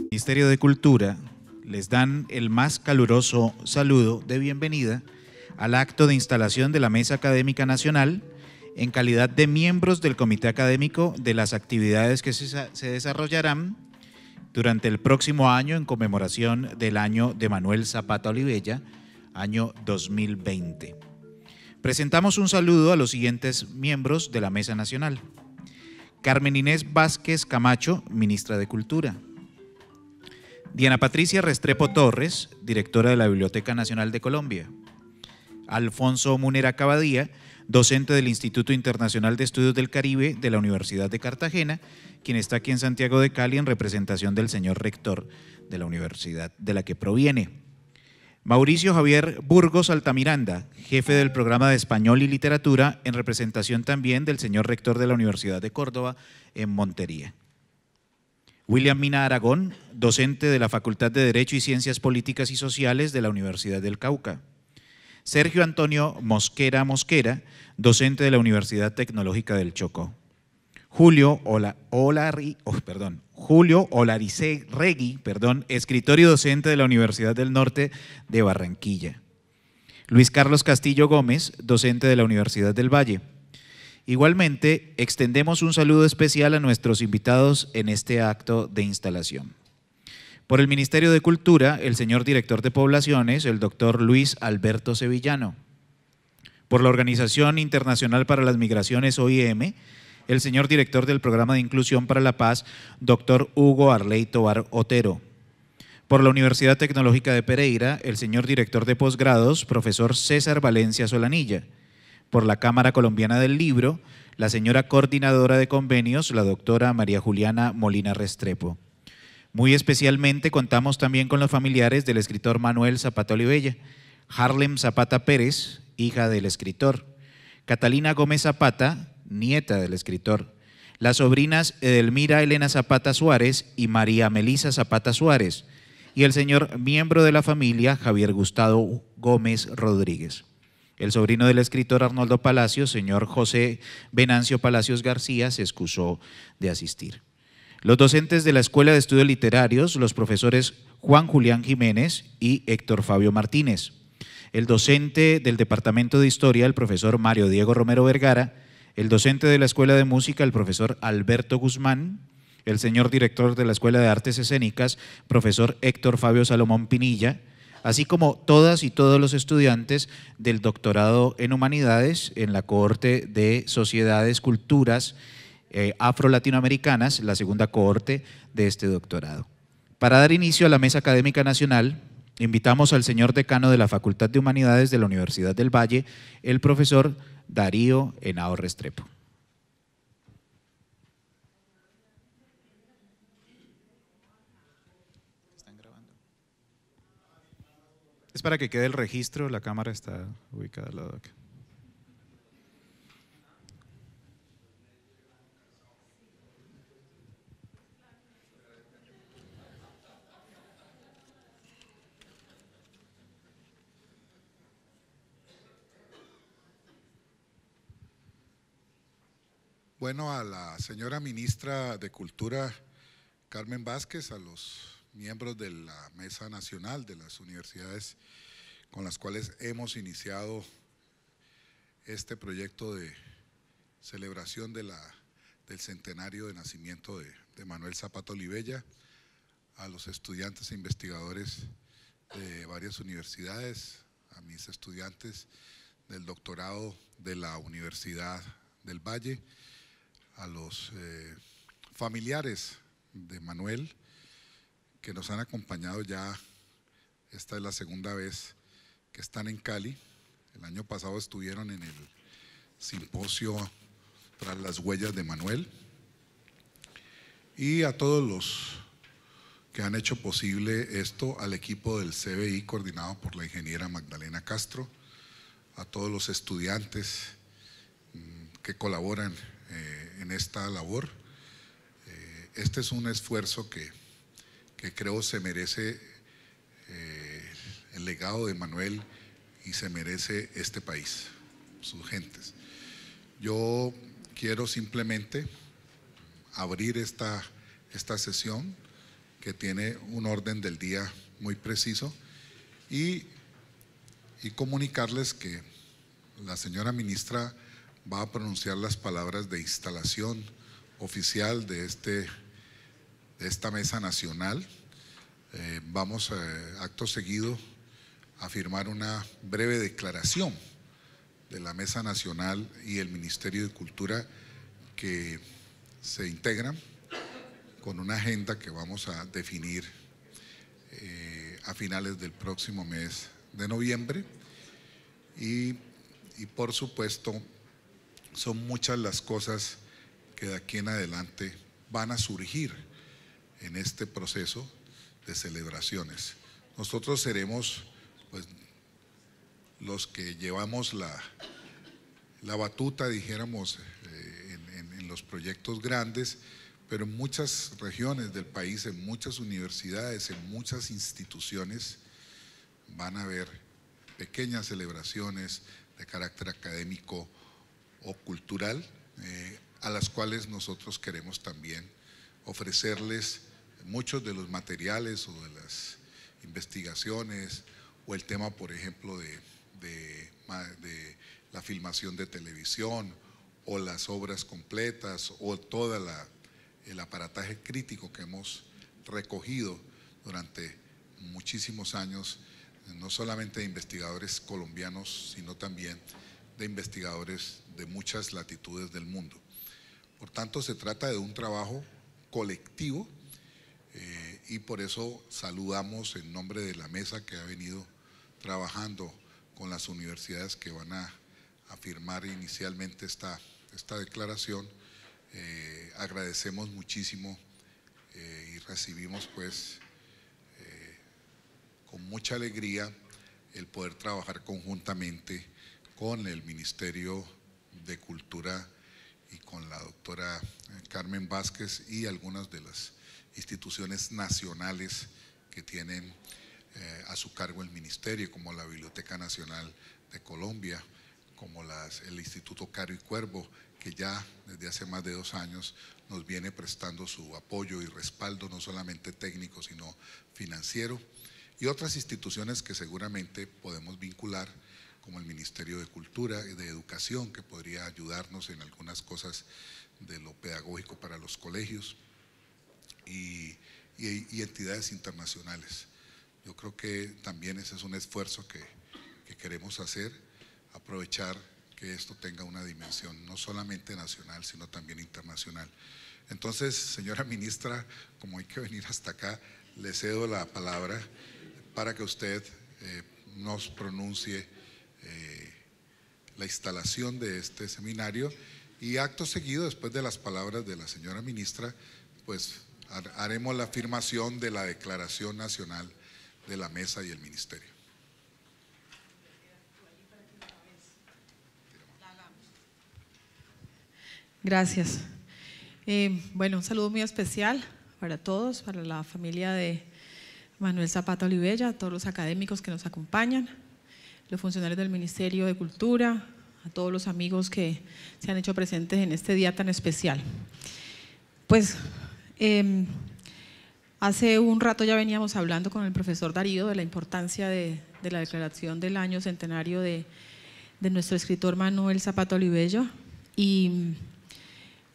Ministerio de Cultura les dan el más caluroso saludo de bienvenida al acto de instalación de la Mesa Académica Nacional en calidad de miembros del Comité Académico de las actividades que se, desarrollarán durante el próximo año en conmemoración del año de Manuel Zapata Olivella, año 2020. Presentamos un saludo a los siguientes miembros de la Mesa Nacional. Carmen Inés Vázquez Camacho, ministra de Cultura. Diana Patricia Restrepo Torres, directora de la Biblioteca Nacional de Colombia. Alfonso Munera Cabadía, docente del Instituto Internacional de Estudios del Caribe de la Universidad de Cartagena, quien está aquí en Santiago de Cali en representación del señor rector de la universidad de la que proviene. Mauricio Javier Burgos Altamiranda, jefe del programa de Español y Literatura, en representación también del señor rector de la Universidad de Córdoba en Montería. William Mina Aragón, docente de la Facultad de Derecho y Ciencias Políticas y Sociales de la Universidad del Cauca. Sergio Antonio Mosquera Mosquera, docente de la Universidad Tecnológica del Chocó. Julio, oh, Julio Olarice Regui, perdón, escritor y docente de la Universidad del Norte de Barranquilla. Luis Carlos Castillo Gómez, docente de la Universidad del Valle. Igualmente, extendemos un saludo especial a nuestros invitados en este acto de instalación. Por el Ministerio de Cultura, el señor director de Poblaciones, el doctor Luis Alberto Sevillano. Por la Organización Internacional para las Migraciones, OIM, el señor director del Programa de Inclusión para la Paz, doctor Hugo Arley Tobar Otero. Por la Universidad Tecnológica de Pereira, el señor director de posgrados, profesor César Valencia Solanilla. Por la Cámara Colombiana del Libro, la señora coordinadora de convenios, la doctora María Juliana Molina Restrepo muy especialmente contamos también con los familiares del escritor Manuel Zapata Olivella, Harlem Zapata Pérez, hija del escritor, Catalina Gómez Zapata, nieta del escritor, las sobrinas Edelmira Elena Zapata Suárez y María Melisa Zapata Suárez, y el señor miembro de la familia Javier Gustavo Gómez Rodríguez. El sobrino del escritor Arnoldo Palacios, señor José Venancio Palacios García, se excusó de asistir. Los docentes de la Escuela de Estudios Literarios, los profesores Juan Julián Jiménez y Héctor Fabio Martínez. El docente del Departamento de Historia, el profesor Mario Diego Romero Vergara. El docente de la Escuela de Música, el profesor Alberto Guzmán. El señor director de la Escuela de Artes Escénicas, profesor Héctor Fabio Salomón Pinilla así como todas y todos los estudiantes del doctorado en humanidades en la Corte de sociedades, culturas eh, afro-latinoamericanas, la segunda cohorte de este doctorado. Para dar inicio a la Mesa Académica Nacional, invitamos al señor decano de la Facultad de Humanidades de la Universidad del Valle, el profesor Darío Henao Restrepo. Es para que quede el registro, la cámara está ubicada al lado de acá. bueno a la señora ministra de Cultura, Carmen Vázquez, a los miembros de la Mesa Nacional de las Universidades con las cuales hemos iniciado este proyecto de celebración del centenario de nacimiento de, Manuel Zapato Olivella, a los estudiantes e investigadores de varias universidades, a mis estudiantes del doctorado de la Universidad del Valle a los eh, familiares de Manuel que nos han acompañado ya. Esta es la segunda vez que están en Cali. El año pasado estuvieron en el simposio tras las huellas de Manuel. Y a todos los que han hecho posible esto, al equipo del CBI coordinado por la ingeniera Magdalena Castro, a todos los estudiantes mm, que colaboran eh, en esta labor. Eh, este es un esfuerzo que, que creo se merece eh, el legado de Manuel y se merece este país, sus gentes. Yo quiero simplemente abrir esta, esta sesión que tiene un orden del día muy preciso y, y comunicarles que la señora ministra va a pronunciar las palabras de instalación oficial de, este, de esta mesa nacional. Eh, vamos, a eh, acto seguido, a firmar una breve declaración de la Mesa Nacional y el Ministerio de Cultura que se integran con una agenda que vamos a definir eh, a finales del próximo mes de noviembre y, y por supuesto son muchas las cosas que de aquí en adelante van a surgir en este proceso de celebraciones. Nosotros seremos pues, los que llevamos la, la batuta, dijéramos, eh, en, en los proyectos grandes, pero en muchas regiones del país, en muchas universidades, en muchas instituciones, van a haber pequeñas celebraciones de carácter académico, cultural, eh, a las cuales nosotros queremos también ofrecerles muchos de los materiales o de las investigaciones o el tema, por ejemplo, de, de, de la filmación de televisión o las obras completas o todo el aparataje crítico que hemos recogido durante muchísimos años, no solamente de investigadores colombianos, sino también de investigadores de muchas latitudes del mundo. Por tanto, se trata de un trabajo colectivo eh, y por eso saludamos en nombre de la mesa que ha venido trabajando con las universidades que van a, firmar inicialmente esta, esta declaración. Eh, agradecemos muchísimo eh, y recibimos pues con mucha alegría el poder trabajar conjuntamente con el Ministerio de Cultura y con la doctora eh, Carmen Vázquez y algunas de las instituciones nacionales que tienen eh, a su cargo el ministerio, como la Biblioteca Nacional de Colombia, como el Instituto Caro y Cuervo, que ya desde hace más de dos años nos viene prestando su apoyo y respaldo, no solamente técnico, sino financiero, y otras instituciones que seguramente podemos vincular como el Ministerio de Cultura y de Educación, que podría ayudarnos en algunas cosas de lo pedagógico para los colegios y, entidades internacionales. Yo creo que también ese es un esfuerzo que, queremos hacer, aprovechar que esto tenga una dimensión no solamente nacional, sino también internacional. Entonces, señora ministra, como hay que venir hasta acá, le cedo la palabra para que usted eh, nos pronuncie eh, la instalación de este seminario y acto seguido, después de las palabras de la señora ministra, pues haremos la afirmación de la Declaración Nacional de la Mesa y el Ministerio. Gracias. Eh, bueno, un saludo muy especial para todos, para la familia de Manuel Zapata Olivella, a todos los académicos que nos acompañan los funcionarios del Ministerio de Cultura, a todos los amigos que se han hecho presentes en este día tan especial. Pues em, hace un rato ya veníamos hablando con el profesor Darío de la importancia de, la declaración del año centenario de, nuestro escritor Manuel Zapato Olivello y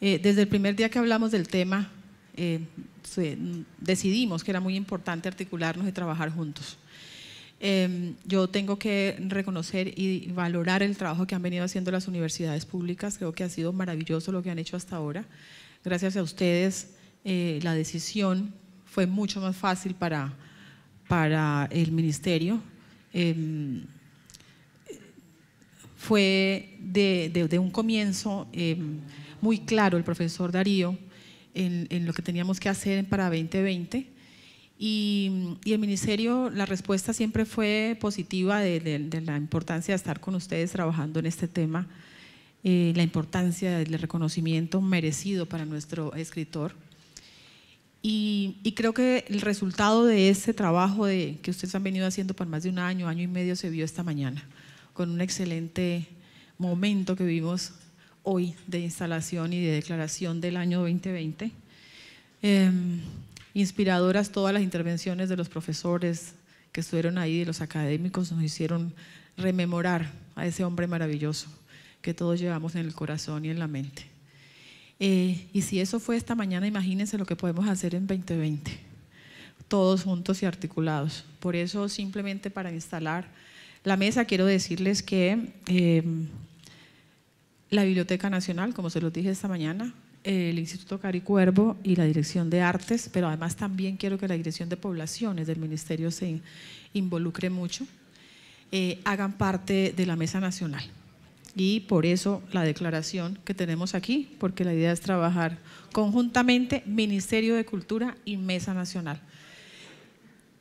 eh, desde el primer día que hablamos del tema eh, decidimos que era muy importante articularnos y trabajar juntos. Em, yo tengo que reconocer y valorar el trabajo que han venido haciendo las universidades públicas. Creo que ha sido maravilloso lo que han hecho hasta ahora. Gracias a ustedes, eh, la decisión fue mucho más fácil para, para el ministerio. Em, fue de, un comienzo em, muy claro el profesor Darío en, en lo que teníamos que hacer para 2020 y, el ministerio, la respuesta siempre fue positiva de, la importancia de estar con ustedes trabajando en este tema, eh, la importancia del reconocimiento merecido para nuestro escritor. Y, creo que el resultado de ese trabajo de, que ustedes han venido haciendo por más de un año, año y medio, se vio esta mañana, con un excelente momento que vimos hoy de instalación y de declaración del año 2020. Inspiradoras todas las intervenciones de los profesores que estuvieron ahí, de los académicos, nos hicieron rememorar a ese hombre maravilloso que todos llevamos en el corazón y en la mente. Eh, y si eso fue esta mañana, imagínense lo que podemos hacer en 2020, todos juntos y articulados. Por eso, simplemente para instalar la mesa, quiero decirles que eh, la Biblioteca Nacional, como se los dije esta mañana, el Instituto Caricuervo y la Dirección de Artes, pero además también quiero que la Dirección de Poblaciones del Ministerio se involucre mucho, eh, hagan parte de la Mesa Nacional. Y por eso la declaración que tenemos aquí, porque la idea es trabajar conjuntamente Ministerio de Cultura y Mesa Nacional.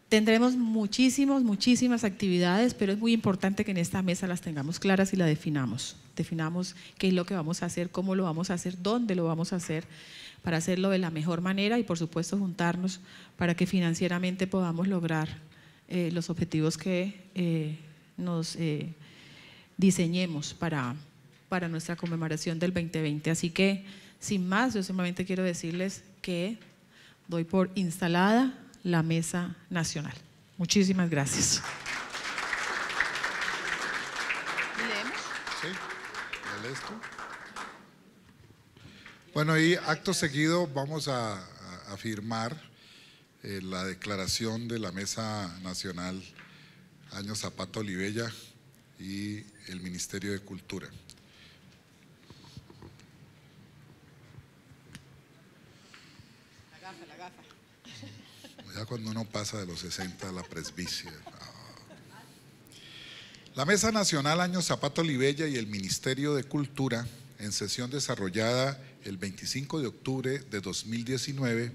Tendremos muchísimas, muchísimas actividades, pero es muy importante que en esta mesa las tengamos claras y la definamos definamos qué es lo que vamos a hacer, cómo lo vamos a hacer, dónde lo vamos a hacer, para hacerlo de la mejor manera y por supuesto juntarnos para que financieramente podamos lograr eh, los objetivos que eh, nos eh, diseñemos para, para nuestra conmemoración del 2020. Así que, sin más, yo simplemente quiero decirles que doy por instalada la Mesa Nacional. Muchísimas gracias. Bueno, y acto seguido vamos a, firmar eh, la declaración de la Mesa Nacional Año Zapato Olivella y el Ministerio de Cultura. La gafa, la gafa. Ya cuando uno pasa de los 60 a la presbicia. La Mesa Nacional Año Zapato Libella y el Ministerio de Cultura, en sesión desarrollada el 25 de octubre de 2019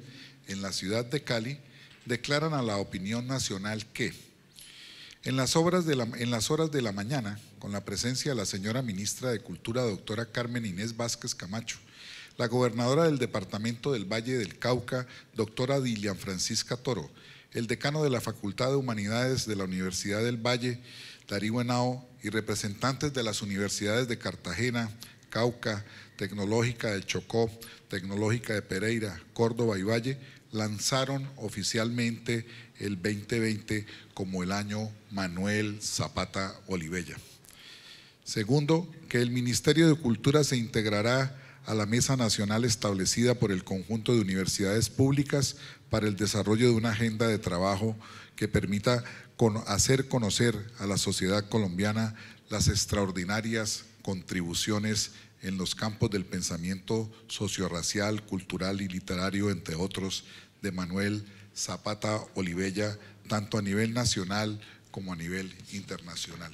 en la ciudad de Cali, declaran a la opinión nacional que en las, obras de en las horas de la mañana, con la presencia de la señora ministra de Cultura, doctora Carmen Inés Vázquez Camacho, la gobernadora del departamento del Valle del Cauca, doctora Dilian Francisca Toro, el decano de la Facultad de Humanidades de la Universidad del Valle, Darío Henao y representantes de las universidades de Cartagena, Cauca, Tecnológica del Chocó, Tecnológica de Pereira, Córdoba y Valle, lanzaron oficialmente el 2020 como el año Manuel Zapata Olivella. Segundo, que el Ministerio de Cultura se integrará a la mesa nacional establecida por el conjunto de universidades públicas para el desarrollo de una agenda de trabajo que permita hacer conocer a la sociedad colombiana las extraordinarias contribuciones en los campos del pensamiento sociorracial, cultural y literario, entre otros, de Manuel Zapata Olivella, tanto a nivel nacional como a nivel internacional.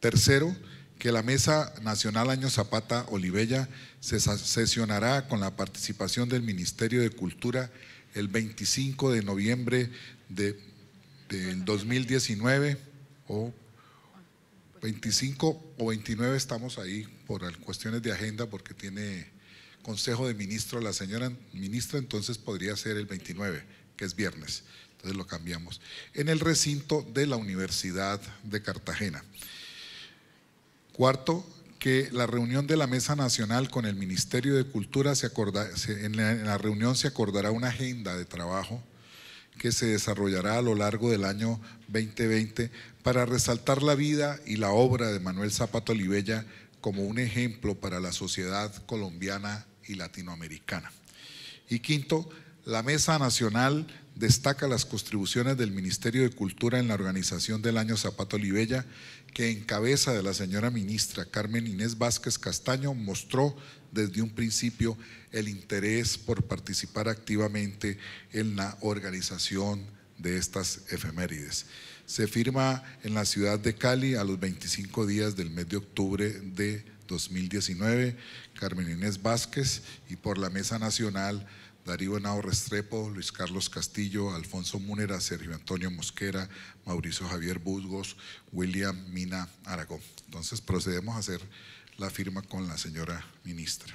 Tercero, que la Mesa Nacional Año Zapata Olivella se sesionará con la participación del Ministerio de Cultura el 25 de noviembre del de 2019 o 25 o 29 estamos ahí por cuestiones de agenda porque tiene consejo de ministro la señora ministra, entonces podría ser el 29, que es viernes. Entonces lo cambiamos. En el recinto de la Universidad de Cartagena. Cuarto, que la reunión de la Mesa Nacional con el Ministerio de Cultura, se acorda, en, la, reunión se acordará una agenda de trabajo que se desarrollará a lo largo del año 2020 para resaltar la vida y la obra de Manuel Zapata Olivella como un ejemplo para la sociedad colombiana y latinoamericana. Y quinto, la Mesa Nacional destaca las contribuciones del Ministerio de Cultura en la organización del Año Zapato Olivella, que en cabeza de la señora ministra Carmen Inés Vázquez Castaño mostró desde un principio el interés por participar activamente en la organización de estas efemérides. Se firma en la ciudad de Cali a los 25 días del mes de octubre de 2019, Carmen Inés Vázquez y por la Mesa Nacional Darío Henao Restrepo, Luis Carlos Castillo, Alfonso Múnera, Sergio Antonio Mosquera, Mauricio Javier Buzgos, William Mina Aragón. Entonces procedemos a hacer la firma con la señora ministra.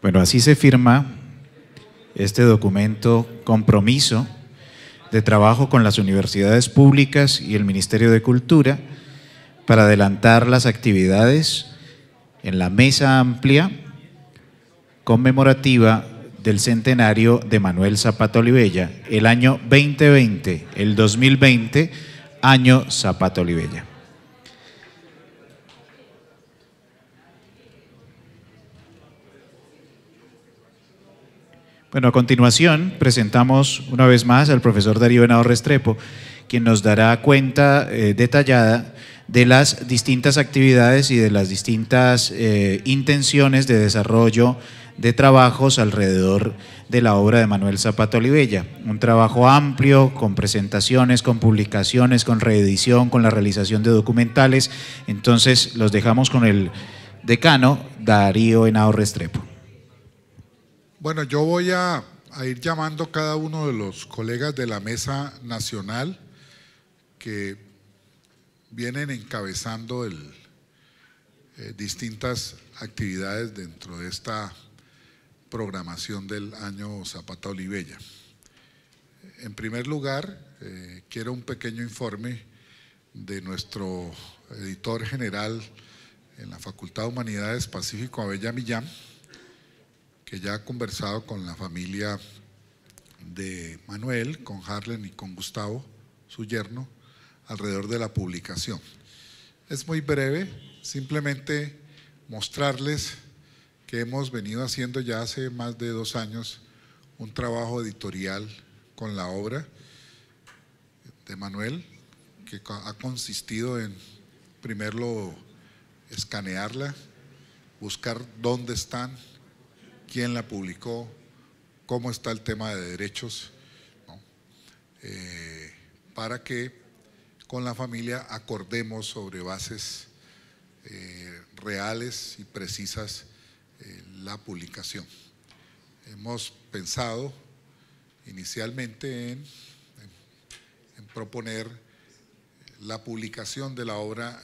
Bueno, así se firma este documento compromiso de trabajo con las universidades públicas y el Ministerio de Cultura para adelantar las actividades en la mesa amplia conmemorativa del centenario de Manuel Zapato Olivella, el año 2020, el 2020, año Zapato Olivella. Bueno, a continuación presentamos una vez más al profesor Darío Venado Restrepo, quien nos dará cuenta eh, detallada de las distintas actividades y de las distintas eh, intenciones de desarrollo de trabajos alrededor de la obra de Manuel Zapato Olivella. Un trabajo amplio, con presentaciones, con publicaciones, con reedición, con la realización de documentales. Entonces los dejamos con el decano Darío Henao Restrepo. Bueno, yo voy a, ir llamando cada uno de los colegas de la mesa nacional que vienen encabezando eh, distintas actividades dentro de esta programación del año Zapata Olivella. En primer lugar, eh, quiero un pequeño informe de nuestro editor general en la Facultad de Humanidades Pacífico Abella Millán, que ya ha conversado con la familia de Manuel, con Harlen y con Gustavo, su yerno, alrededor de la publicación. Es muy breve, simplemente mostrarles que hemos venido haciendo ya hace más de dos años un trabajo editorial con la obra de Manuel, que ha consistido en primero escanearla, buscar dónde están quién la publicó, cómo está el tema de derechos, eh, para que con la familia acordemos sobre bases eh, reales y precisas eh, la publicación. Hemos pensado inicialmente en, proponer la publicación de la obra,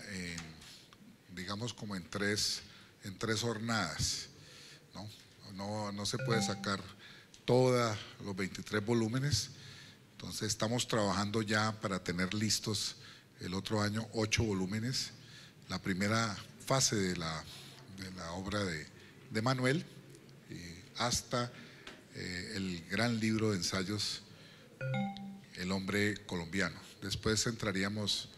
digamos, como en tres, en tres jornadas. ¿no? no, se puede sacar todos los 23 volúmenes. Entonces estamos trabajando ya para tener listos el otro año ocho volúmenes. La primera fase de la, obra de, Manuel hasta eh, el gran libro de ensayos El hombre colombiano. Después entraríamos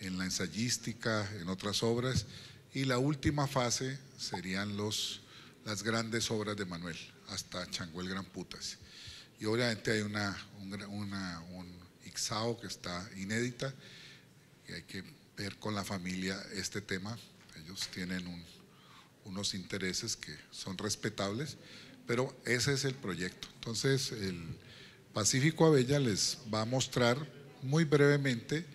en la ensayística, en otras obras y la última fase serían los las grandes obras de Manuel, hasta Changuel Gran Putas. Y obviamente hay una, un, Ixao que está inédita, y hay que ver con la familia este tema. Ellos tienen unos intereses que son respetables, pero ese es el proyecto. Entonces, el Pacífico Abella les va a mostrar muy brevemente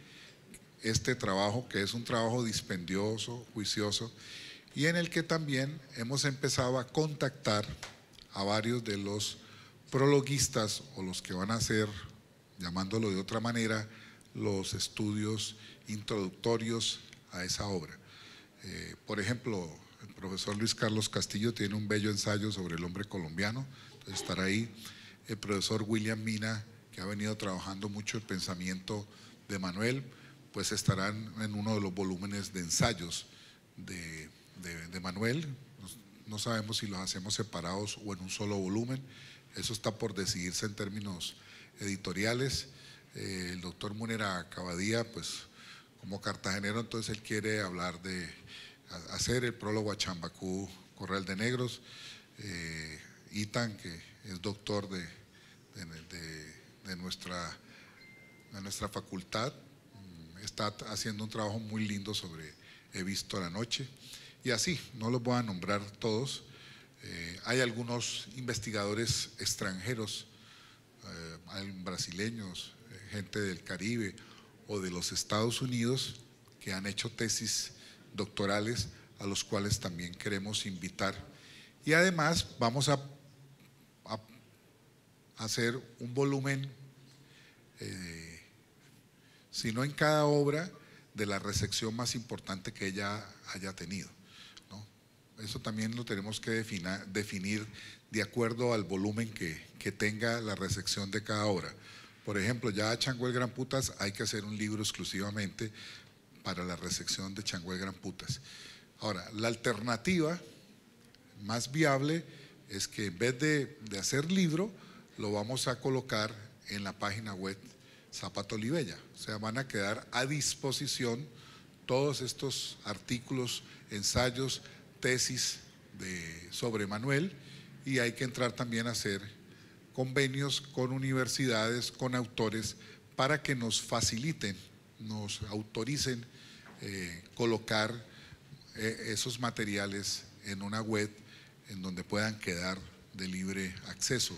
este trabajo, que es un trabajo dispendioso, juicioso, y en el que también hemos empezado a contactar a varios de los prologuistas o los que van a hacer, llamándolo de otra manera, los estudios introductorios a esa obra. Eh, por ejemplo, el profesor Luis Carlos Castillo tiene un bello ensayo sobre el hombre colombiano, entonces estará ahí. El profesor William Mina, que ha venido trabajando mucho el pensamiento de Manuel, pues estarán en uno de los volúmenes de ensayos de de, Manuel. No sabemos si los hacemos separados o en un solo volumen. Eso está por decidirse en términos editoriales. Eh, el doctor Munera Cabadía, pues como cartagenero, entonces él quiere hablar de hacer el prólogo a Chambacú, Corral de Negros. Eh, Itan, que es doctor de, nuestra, nuestra facultad, mm, está haciendo un trabajo muy lindo sobre He visto la noche. Y así, no los voy a nombrar todos. Eh, hay algunos investigadores extranjeros, eh, brasileños, eh, gente del Caribe o de los Estados Unidos que han hecho tesis doctorales a los cuales también queremos invitar. Y además vamos a, hacer un volumen, si no en cada obra, de la recepción más importante que ella haya tenido. Eso también lo tenemos que definir de acuerdo al volumen que, tenga la resección de cada obra. Por ejemplo, ya Changuel Gran Putas hay que hacer un libro exclusivamente para la resección de Changuel Gran Putas. Ahora, la alternativa más viable es que en vez de, hacer libro, lo vamos a colocar en la página web Zapato Olivella. O sea, van a quedar a disposición todos estos artículos, ensayos, tesis sobre Manuel y hay que entrar también a hacer convenios con universidades, con autores, para que nos faciliten, nos autoricen eh, colocar eh, esos materiales en una web en donde puedan quedar de libre acceso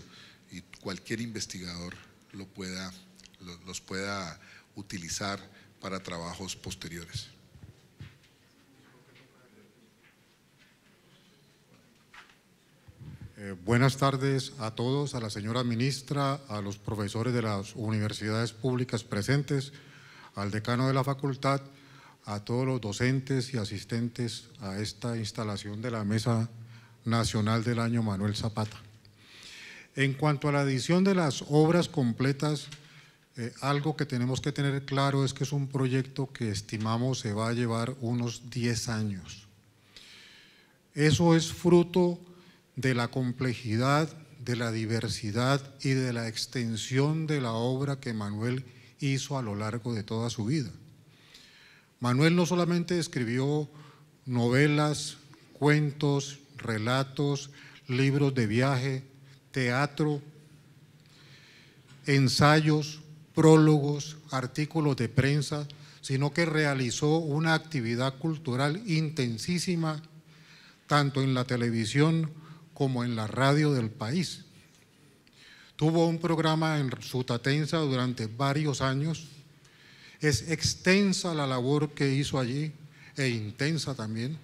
y cualquier investigador lo pueda, los pueda utilizar para trabajos posteriores. Eh, buenas tardes a todos, a la señora ministra, a los profesores de las universidades públicas presentes, al decano de la facultad, a todos los docentes y asistentes a esta instalación de la Mesa Nacional del Año Manuel Zapata. En cuanto a la edición de las obras completas, eh, algo que tenemos que tener claro es que es un proyecto que estimamos se va a llevar unos 10 años. Eso es fruto de la complejidad, de la diversidad y de la extensión de la obra que Manuel hizo a lo largo de toda su vida. Manuel no solamente escribió novelas, cuentos, relatos, libros de viaje, teatro, ensayos, prólogos, artículos de prensa, sino que realizó una actividad cultural intensísima tanto en la televisión como en la radio del país. Tuvo un programa en Sutatensa durante varios años. Es extensa la labor que hizo allí e intensa también.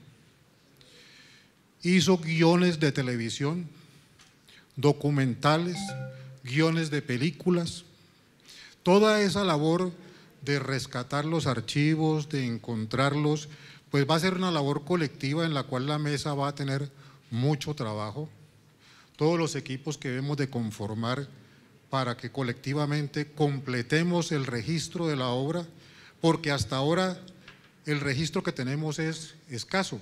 Hizo guiones de televisión, documentales, guiones de películas. Toda esa labor de rescatar los archivos, de encontrarlos, pues va a ser una labor colectiva en la cual la mesa va a tener mucho trabajo, todos los equipos que debemos de conformar para que colectivamente completemos el registro de la obra, porque hasta ahora el registro que tenemos es escaso.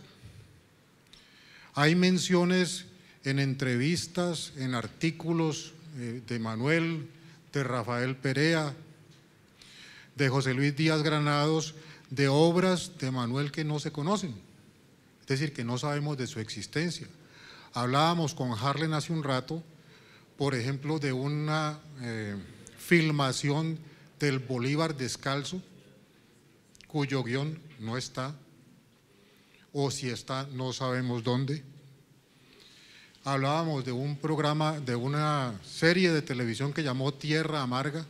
Hay menciones en entrevistas, en artículos eh, de Manuel, de Rafael Perea, de José Luis Díaz Granados, de obras de Manuel que no se conocen, es decir, que no sabemos de su existencia. Hablábamos con Harlen hace un rato, por ejemplo, de una eh, filmación del Bolívar descalzo, cuyo guión no está, o si está, no sabemos dónde. Hablábamos de un programa, de una serie de televisión que llamó Tierra Amarga,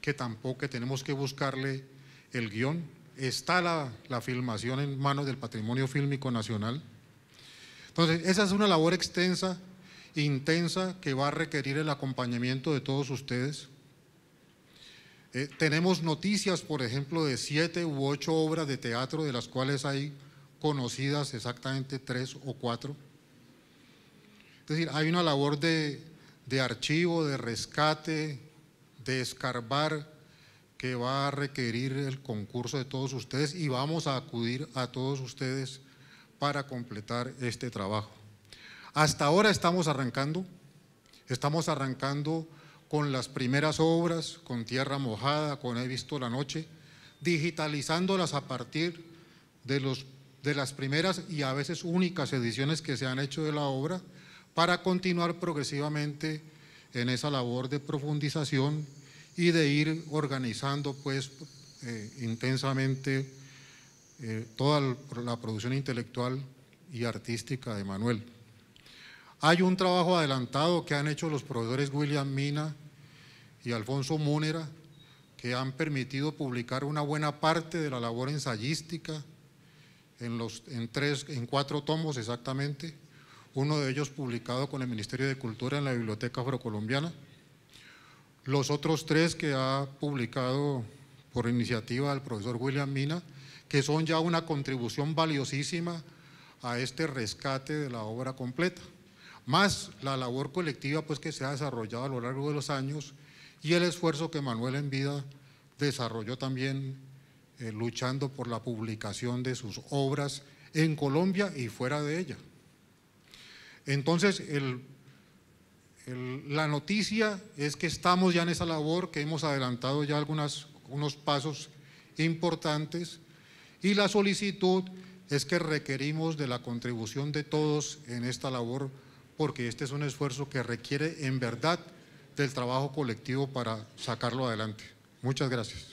que tampoco tenemos que buscarle el guión. Está la, la filmación en manos del Patrimonio Fílmico Nacional. Entonces, esa es una labor extensa, intensa, que va a requerir el acompañamiento de todos ustedes. Eh, tenemos noticias, por ejemplo, de siete u ocho obras de teatro, de las cuales hay conocidas exactamente tres o cuatro. Es decir, hay una labor de, de archivo, de rescate, de escarbar, que va a requerir el concurso de todos ustedes y vamos a acudir a todos ustedes para completar este trabajo. Hasta ahora estamos arrancando, estamos arrancando con las primeras obras, con tierra mojada, con He visto la noche, digitalizándolas a partir de, los, de las primeras y a veces únicas ediciones que se han hecho de la obra, para continuar progresivamente en esa labor de profundización y de ir organizando pues eh, intensamente eh, toda la producción intelectual y artística de Manuel. Hay un trabajo adelantado que han hecho los profesores William Mina y Alfonso Múnera, que han permitido publicar una buena parte de la labor ensayística en, los, en, tres, en cuatro tomos exactamente, uno de ellos publicado con el Ministerio de Cultura en la Biblioteca Afrocolombiana, los otros tres que ha publicado por iniciativa del profesor William Mina que son ya una contribución valiosísima a este rescate de la obra completa, más la labor colectiva pues, que se ha desarrollado a lo largo de los años y el esfuerzo que Manuel en vida desarrolló también eh, luchando por la publicación de sus obras en Colombia y fuera de ella. Entonces, la noticia es que estamos ya en esa labor, que hemos adelantado ya algunas, unos pasos importantes y la solicitud es que requerimos de la contribución de todos en esta labor porque este es un esfuerzo que requiere en verdad del trabajo colectivo para sacarlo adelante. Muchas gracias.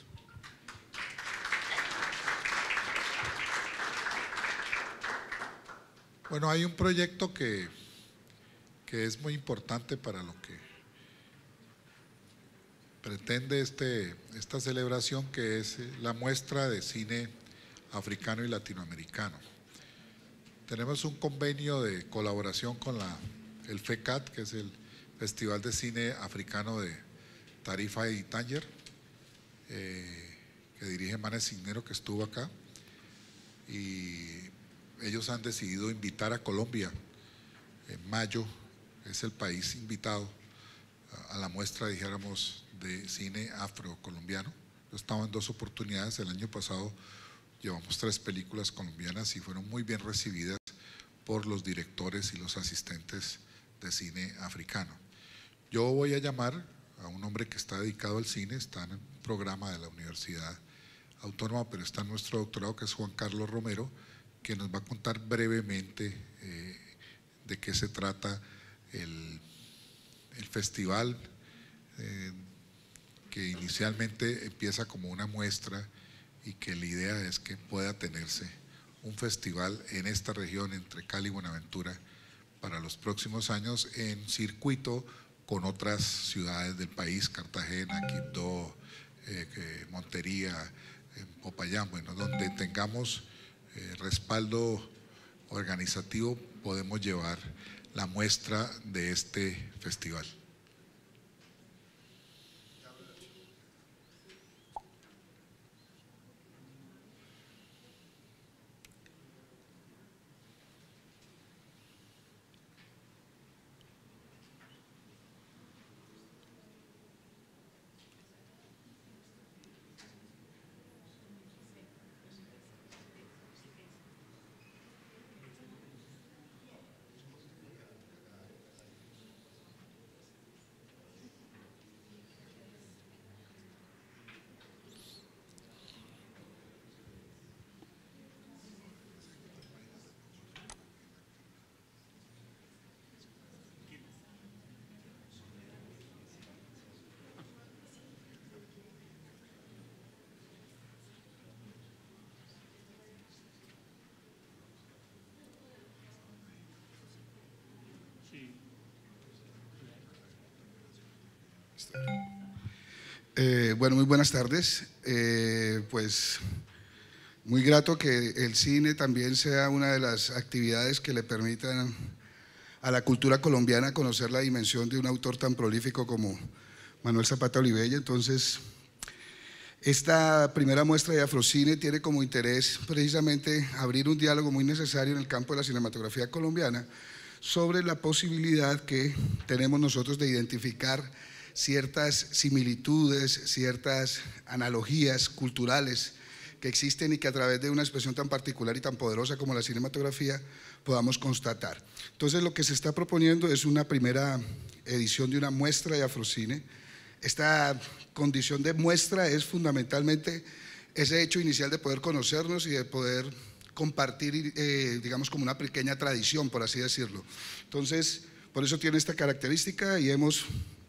Bueno, hay un proyecto que, que es muy importante para lo que pretende este, esta celebración, que es la muestra de cine africano y latinoamericano. Tenemos un convenio de colaboración con la, el FECAT, que es el Festival de Cine Africano de Tarifa y Tanger, eh, que dirige Manes signero que estuvo acá. Y ellos han decidido invitar a Colombia en mayo, es el país invitado a la muestra, dijéramos, de cine afrocolombiano. Yo estaba en dos oportunidades, el año pasado Llevamos tres películas colombianas y fueron muy bien recibidas por los directores y los asistentes de cine africano. Yo voy a llamar a un hombre que está dedicado al cine, está en el programa de la Universidad Autónoma, pero está en nuestro doctorado, que es Juan Carlos Romero, que nos va a contar brevemente eh, de qué se trata el, festival, eh, que inicialmente empieza como una muestra y que la idea es que pueda tenerse un festival en esta región entre Cali y Buenaventura para los próximos años en circuito con otras ciudades del país, Cartagena, Quibdó, eh, Montería, Popayán, bueno, donde tengamos eh, respaldo organizativo podemos llevar la muestra de este festival. Eh, bueno, muy buenas tardes. Eh, pues muy grato que el cine también sea una de las actividades que le permitan a la cultura colombiana conocer la dimensión de un autor tan prolífico como Manuel Zapata Olivella. Entonces, esta primera muestra de Afrocine tiene como interés precisamente abrir un diálogo muy necesario en el campo de la cinematografía colombiana sobre la posibilidad que tenemos nosotros de identificar ciertas similitudes, ciertas analogías culturales que existen y que a través de una expresión tan particular y tan poderosa como la cinematografía podamos constatar. Entonces lo que se está proponiendo es una primera edición de una muestra de Afrocine. Esta condición de muestra es fundamentalmente ese hecho inicial de poder conocernos y de poder compartir, eh, digamos, como una pequeña tradición, por así decirlo. Entonces, por eso tiene esta característica y hemos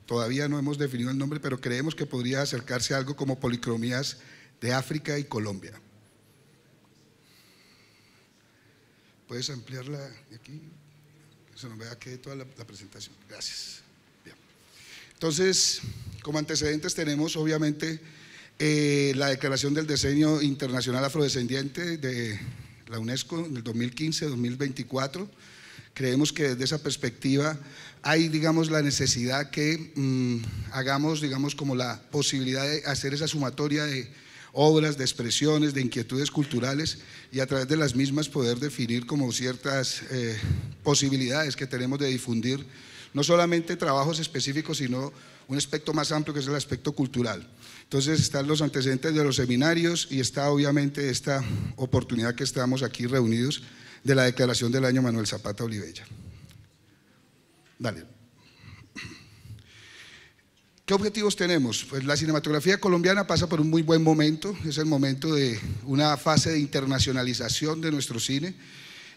Todavía no hemos definido el nombre, pero creemos que podría acercarse a algo como policromías de África y Colombia. ¿Puedes ampliarla aquí? Que se nos vea que toda la, presentación. Gracias. Entonces, como antecedentes tenemos obviamente eh, la Declaración del Diseño Internacional Afrodescendiente de la UNESCO del 2015-2024 Creemos que desde esa perspectiva hay, digamos, la necesidad que mm, hagamos, digamos, como la posibilidad de hacer esa sumatoria de obras, de expresiones, de inquietudes culturales y a través de las mismas poder definir como ciertas eh, posibilidades que tenemos de difundir no solamente trabajos específicos, sino un aspecto más amplio que es el aspecto cultural. Entonces están los antecedentes de los seminarios y está obviamente esta oportunidad que estamos aquí reunidos de la declaración del año Manuel Zapata Olivella. Dale. ¿Qué objetivos tenemos? Pues la cinematografía colombiana pasa por un muy buen momento, es el momento de una fase de internacionalización de nuestro cine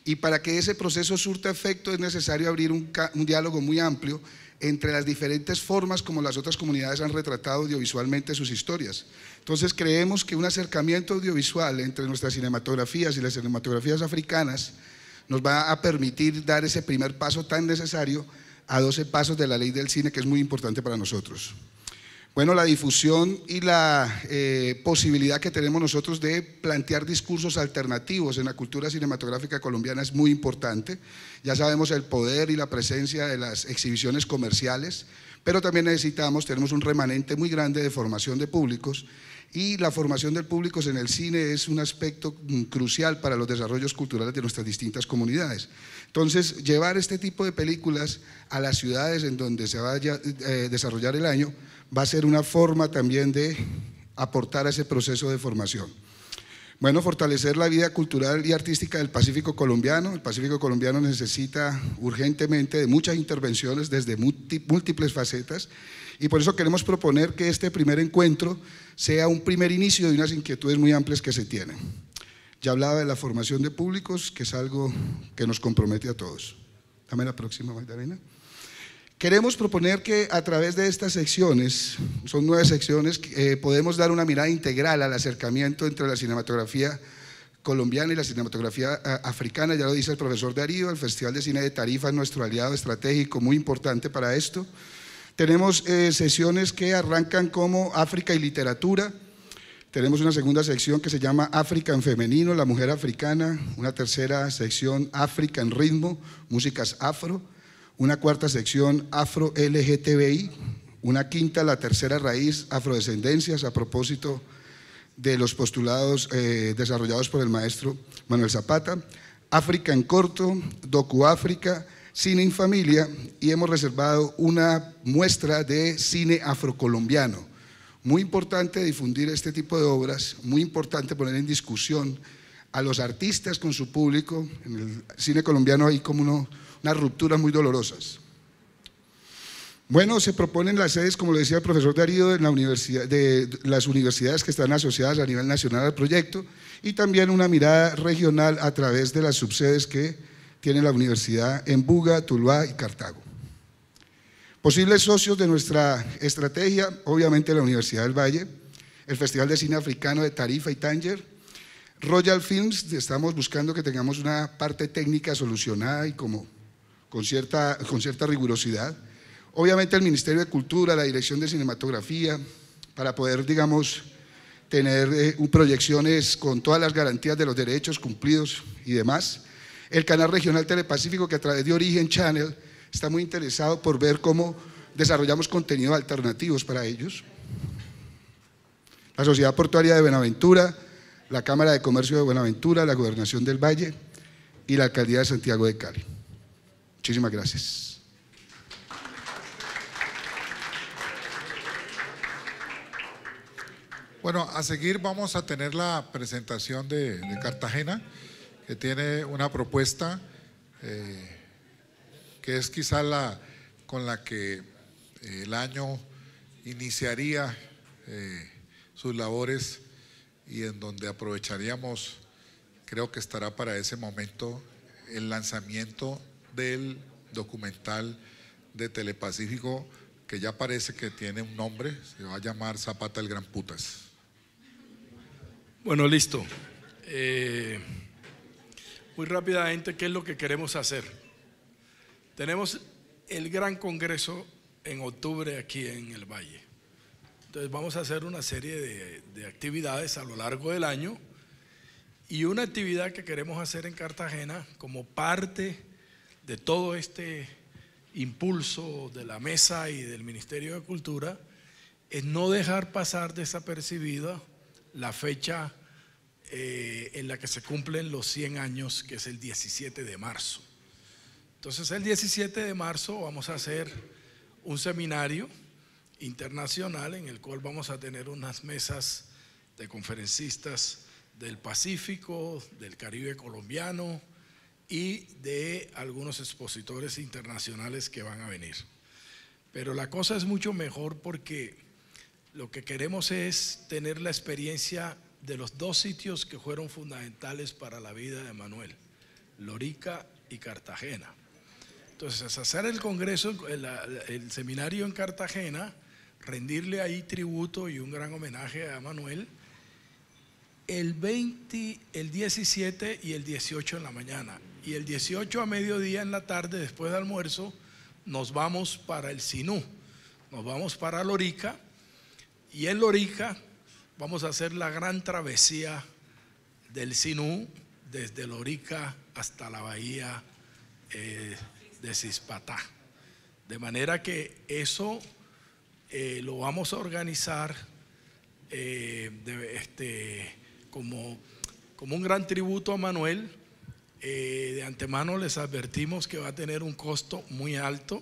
y para que ese proceso surta efecto es necesario abrir un, un diálogo muy amplio entre las diferentes formas como las otras comunidades han retratado audiovisualmente sus historias. Entonces creemos que un acercamiento audiovisual entre nuestras cinematografías y las cinematografías africanas nos va a permitir dar ese primer paso tan necesario a 12 pasos de la ley del cine que es muy importante para nosotros. Bueno, la difusión y la eh, posibilidad que tenemos nosotros de plantear discursos alternativos en la cultura cinematográfica colombiana es muy importante. Ya sabemos el poder y la presencia de las exhibiciones comerciales, pero también necesitamos, tenemos un remanente muy grande de formación de públicos y la formación de públicos en el cine es un aspecto mm, crucial para los desarrollos culturales de nuestras distintas comunidades. Entonces, llevar este tipo de películas a las ciudades en donde se va a eh, eh, desarrollar el año va a ser una forma también de aportar a ese proceso de formación. Bueno, fortalecer la vida cultural y artística del Pacífico colombiano. El Pacífico colombiano necesita urgentemente de muchas intervenciones desde múltiples facetas y por eso queremos proponer que este primer encuentro sea un primer inicio de unas inquietudes muy amplias que se tienen. Ya hablaba de la formación de públicos, que es algo que nos compromete a todos. Dame la próxima, Magdalena. Queremos proponer que a través de estas secciones, son nueve secciones, eh, podemos dar una mirada integral al acercamiento entre la cinematografía colombiana y la cinematografía eh, africana, ya lo dice el profesor Darío, el Festival de Cine de Tarifa es nuestro aliado estratégico muy importante para esto. Tenemos eh, sesiones que arrancan como África y literatura, tenemos una segunda sección que se llama África en femenino, la mujer africana, una tercera sección África en ritmo, músicas afro, una cuarta sección afro-LGTBI, una quinta, la tercera raíz, afrodescendencias, a propósito de los postulados eh, desarrollados por el maestro Manuel Zapata, África en corto, docuáfrica, cine en familia y hemos reservado una muestra de cine afrocolombiano. Muy importante difundir este tipo de obras, muy importante poner en discusión a los artistas con su público. En el cine colombiano hay como uno unas rupturas muy dolorosas. Bueno, se proponen las sedes, como lo decía el profesor Darío, de, la universidad, de las universidades que están asociadas a nivel nacional al proyecto y también una mirada regional a través de las subsedes que tiene la universidad en Buga, Tuluá y Cartago. Posibles socios de nuestra estrategia, obviamente la Universidad del Valle, el Festival de Cine Africano de Tarifa y Tanger, Royal Films, estamos buscando que tengamos una parte técnica solucionada y como con cierta, con cierta rigurosidad. Obviamente el Ministerio de Cultura, la Dirección de Cinematografía, para poder, digamos, tener eh, proyecciones con todas las garantías de los derechos cumplidos y demás. El canal regional Telepacífico, que a través de Origen Channel está muy interesado por ver cómo desarrollamos contenidos alternativos para ellos. La Sociedad Portuaria de Buenaventura, la Cámara de Comercio de Buenaventura, la Gobernación del Valle y la Alcaldía de Santiago de Cali. Muchísimas gracias. Bueno, a seguir vamos a tener la presentación de, Cartagena, que tiene una propuesta eh, que es quizá la con la que eh, el año iniciaría eh, sus labores y en donde aprovecharíamos, creo que estará para ese momento, el lanzamiento del documental de Telepacífico que ya parece que tiene un nombre, se va a llamar Zapata el Gran Putas. Bueno, listo. Eh, muy rápidamente, ¿qué es lo que queremos hacer? Tenemos el gran congreso en octubre aquí en el Valle. Entonces vamos a hacer una serie de, de actividades a lo largo del año y una actividad que queremos hacer en Cartagena como parte de todo este impulso de la mesa y del Ministerio de Cultura es no dejar pasar desapercibida la fecha eh, en la que se cumplen los 100 años, que es el 17 de marzo. Entonces el 17 de marzo vamos a hacer un seminario internacional en el cual vamos a tener unas mesas de conferencistas del Pacífico, del Caribe colombiano, y de algunos expositores internacionales que van a venir. Pero la cosa es mucho mejor porque lo que queremos es tener la experiencia de los dos sitios que fueron fundamentales para la vida de Manuel, Lorica y Cartagena. Entonces, hacer el congreso, el, seminario en Cartagena, rendirle ahí tributo y un gran homenaje a Manuel, el 20, el 17 y el 18 en la mañana y el 18 a mediodía en la tarde, después de almuerzo, nos vamos para el Sinú, nos vamos para Lorica y en Lorica vamos a hacer la gran travesía del Sinú desde Lorica hasta la bahía eh, de Cispatá. De manera que eso eh, lo vamos a organizar eh, este, como, como un gran tributo a Manuel eh, de antemano les advertimos que va a tener un costo muy alto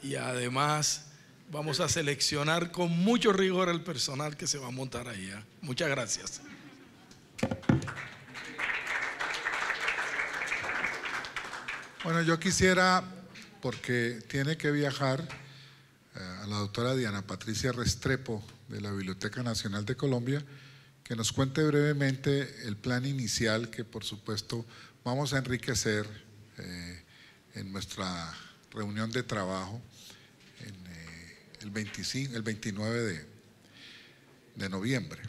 y además vamos a seleccionar con mucho rigor el personal que se va a montar allá. ¿eh? Muchas gracias. Bueno, yo quisiera, porque tiene que viajar eh, a la doctora Diana Patricia Restrepo de la Biblioteca Nacional de Colombia, que nos cuente brevemente el plan inicial que por supuesto vamos a enriquecer eh, en nuestra reunión de trabajo eh, el, 25, el 29 de noviembre.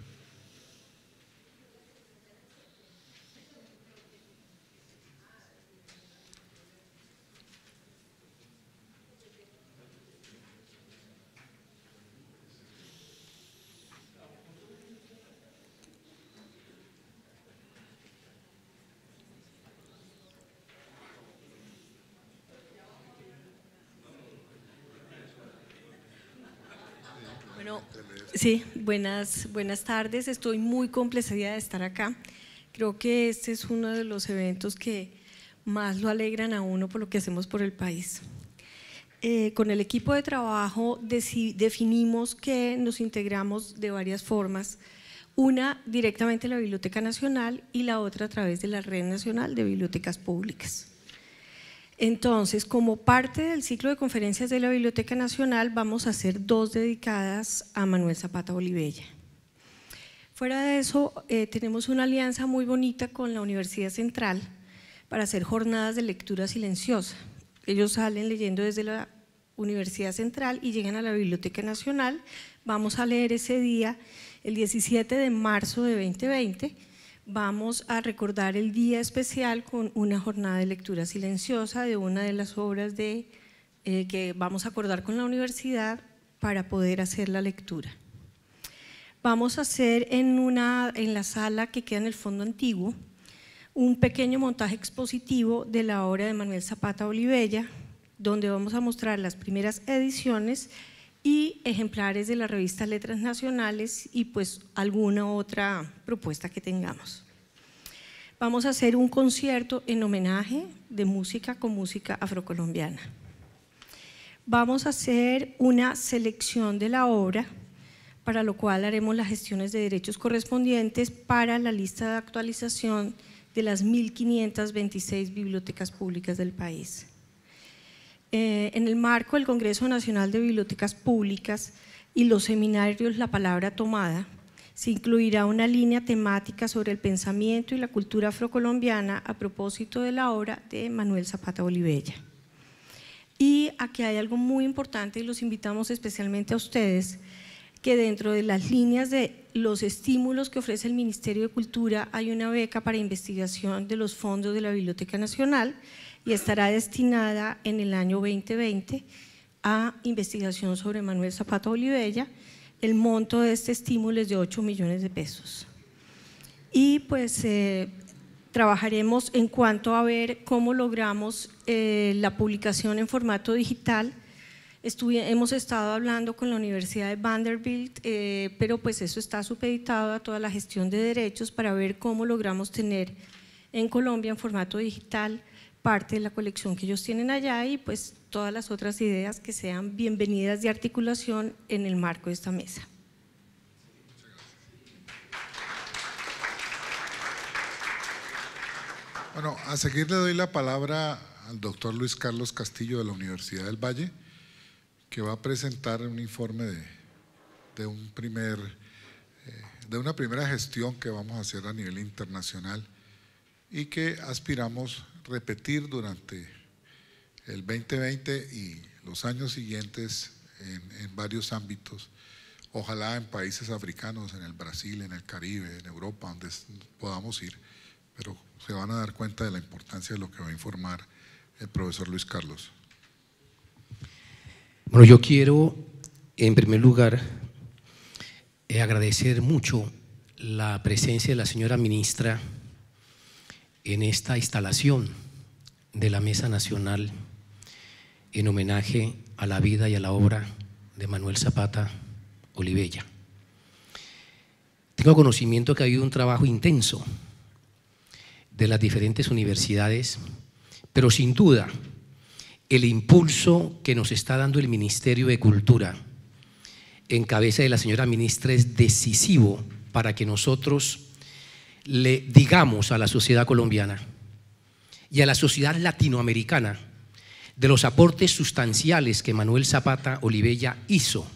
sí, buenas, buenas tardes. Estoy muy complacida de estar acá. Creo que este es uno de los eventos que más lo alegran a uno por lo que hacemos por el país. Eh, con el equipo de trabajo definimos que nos integramos de varias formas, una directamente a la Biblioteca Nacional y la otra a través de la Red Nacional de Bibliotecas Públicas. Entonces, como parte del ciclo de conferencias de la Biblioteca Nacional, vamos a hacer dos dedicadas a Manuel Zapata Olivella. Fuera de eso, eh, tenemos una alianza muy bonita con la Universidad Central para hacer jornadas de lectura silenciosa. Ellos salen leyendo desde la Universidad Central y llegan a la Biblioteca Nacional. Vamos a leer ese día, el 17 de marzo de 2020 vamos a recordar el día especial con una jornada de lectura silenciosa de una de las obras eh, que vamos a acordar con la universidad para poder hacer la lectura. Vamos a hacer en, en la sala que queda en el fondo antiguo un pequeño montaje expositivo de la obra de Manuel Zapata Olivella, donde vamos a mostrar las primeras ediciones y ejemplares de la revista Letras Nacionales y pues alguna otra propuesta que tengamos. Vamos a hacer un concierto en homenaje de música con música afrocolombiana. Vamos a hacer una selección de la obra, para lo cual haremos las gestiones de derechos correspondientes para la lista de actualización de las 1.526 bibliotecas públicas del país. Eh, en el marco del Congreso Nacional de Bibliotecas Públicas y los seminarios La Palabra Tomada, se incluirá una línea temática sobre el pensamiento y la cultura afrocolombiana a propósito de la obra de Manuel Zapata Olivella. Y aquí hay algo muy importante y los invitamos especialmente a ustedes, que dentro de las líneas de los estímulos que ofrece el Ministerio de Cultura hay una beca para investigación de los fondos de la Biblioteca Nacional y estará destinada en el año 2020 a investigación sobre Manuel Zapata Olivella. El monto de este estímulo es de 8 millones de pesos. Y pues eh, trabajaremos en cuanto a ver cómo logramos eh, la publicación en formato digital. hemos estado hablando con la Universidad de Vanderbilt, eh, pero pues eso está supeditado a toda la gestión de derechos para ver cómo logramos tener en Colombia en formato digital parte de la colección que ellos tienen allá y pues todas las otras ideas que sean bienvenidas de articulación en el marco de esta mesa. Bueno, a seguir le doy la palabra al doctor Luis Carlos Castillo de la Universidad del Valle, que va a presentar un informe de, de un primer, eh, de una primera gestión que vamos a hacer a nivel internacional y que aspiramos repetir durante el 2020 y los años siguientes en, varios ámbitos, ojalá en países africanos, en el Brasil, en el Caribe, en Europa, donde podamos ir, pero se van a dar cuenta de la importancia de lo que va a informar el profesor Luis Carlos. Bueno, yo quiero en primer lugar eh, agradecer mucho la presencia de la señora ministra en esta instalación de la Mesa Nacional en homenaje a la vida y a la obra de Manuel Zapata Olivella. Tengo conocimiento que ha habido un trabajo intenso de las diferentes universidades, pero sin duda el impulso que nos está dando el Ministerio de Cultura en cabeza de la señora ministra es decisivo para que nosotros le digamos a la sociedad colombiana y a la sociedad latinoamericana de los aportes sustanciales que Manuel Zapata Olivella hizo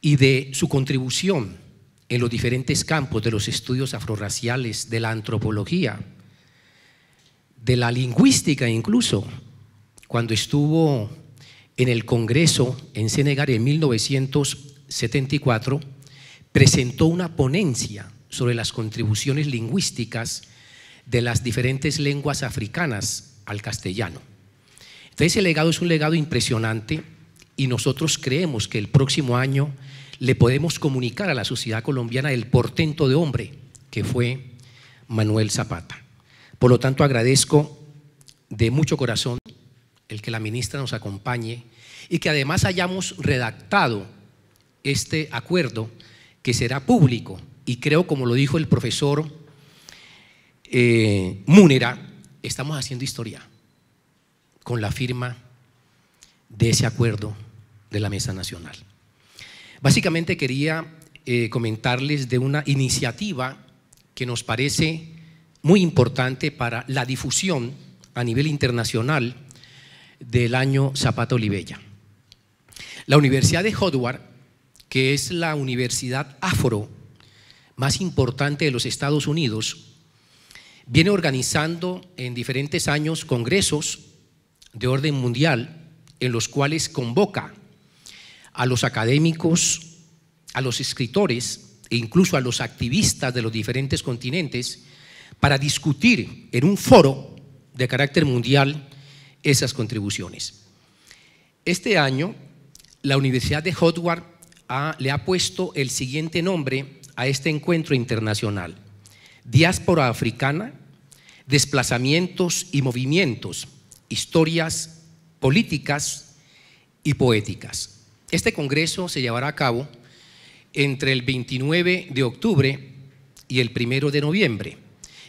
y de su contribución en los diferentes campos de los estudios afroraciales de la antropología, de la lingüística incluso, cuando estuvo en el Congreso en Senegal en 1974, presentó una ponencia sobre las contribuciones lingüísticas de las diferentes lenguas africanas al castellano. Entonces ese legado es un legado impresionante y nosotros creemos que el próximo año le podemos comunicar a la sociedad colombiana el portento de hombre que fue Manuel Zapata. Por lo tanto, agradezco de mucho corazón el que la ministra nos acompañe y que además hayamos redactado este acuerdo que será público y creo, como lo dijo el profesor eh, Múnera, estamos haciendo historia con la firma de ese acuerdo de la Mesa Nacional. Básicamente quería eh, comentarles de una iniciativa que nos parece muy importante para la difusión a nivel internacional del año Zapata Olivella. La Universidad de Howard, que es la universidad afro más importante de los Estados Unidos, viene organizando en diferentes años congresos de orden mundial en los cuales convoca a los académicos, a los escritores e incluso a los activistas de los diferentes continentes para discutir en un foro de carácter mundial esas contribuciones. Este año, la Universidad de Howard le ha puesto el siguiente nombre a este encuentro internacional, diáspora africana, desplazamientos y movimientos, historias políticas y poéticas. Este Congreso se llevará a cabo entre el 29 de octubre y el 1 de noviembre.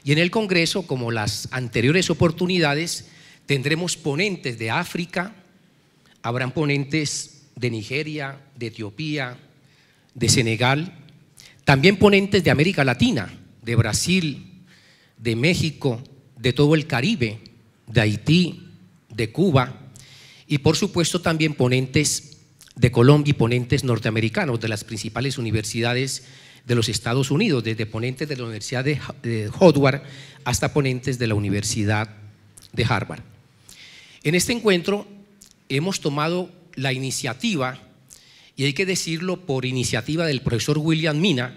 Y en el Congreso, como las anteriores oportunidades, tendremos ponentes de África, habrán ponentes de Nigeria, de Etiopía, de Senegal, también ponentes de América Latina, de Brasil, de México, de todo el Caribe, de Haití, de Cuba y por supuesto también ponentes de Colombia y ponentes norteamericanos de las principales universidades de los Estados Unidos, desde ponentes de la Universidad de Howard hasta ponentes de la Universidad de Harvard. En este encuentro hemos tomado la iniciativa y hay que decirlo por iniciativa del profesor William Mina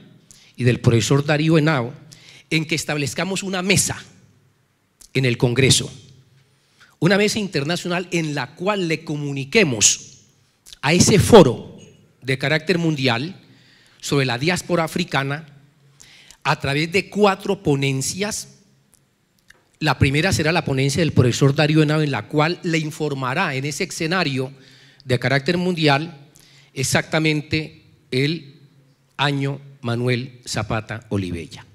y del profesor Darío Henao, en que establezcamos una mesa en el Congreso, una mesa internacional en la cual le comuniquemos a ese foro de carácter mundial sobre la diáspora africana a través de cuatro ponencias. La primera será la ponencia del profesor Darío Henao, en la cual le informará en ese escenario de carácter mundial exactamente el año Manuel Zapata Olivella.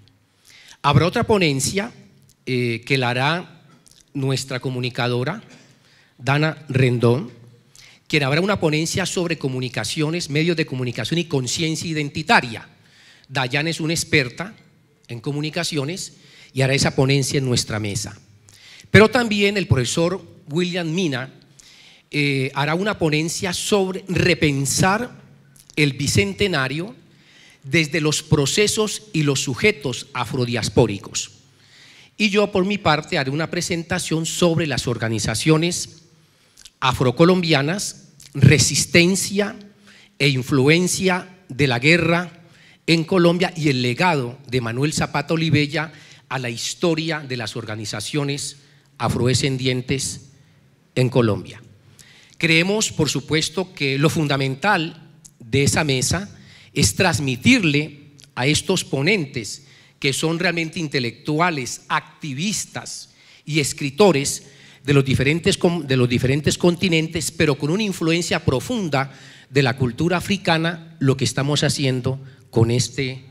Habrá otra ponencia eh, que la hará nuestra comunicadora, Dana Rendón, quien habrá una ponencia sobre comunicaciones, medios de comunicación y conciencia identitaria. Dayan es una experta en comunicaciones y hará esa ponencia en nuestra mesa. Pero también el profesor William Mina eh, hará una ponencia sobre repensar el bicentenario desde los procesos y los sujetos afrodiaspóricos. Y yo por mi parte haré una presentación sobre las organizaciones afrocolombianas, resistencia e influencia de la guerra en Colombia y el legado de Manuel Zapata Olivella a la historia de las organizaciones afrodescendientes en Colombia. Creemos, por supuesto, que lo fundamental de esa mesa es transmitirle a estos ponentes, que son realmente intelectuales, activistas y escritores de los diferentes, de los diferentes continentes, pero con una influencia profunda de la cultura africana, lo que estamos haciendo con este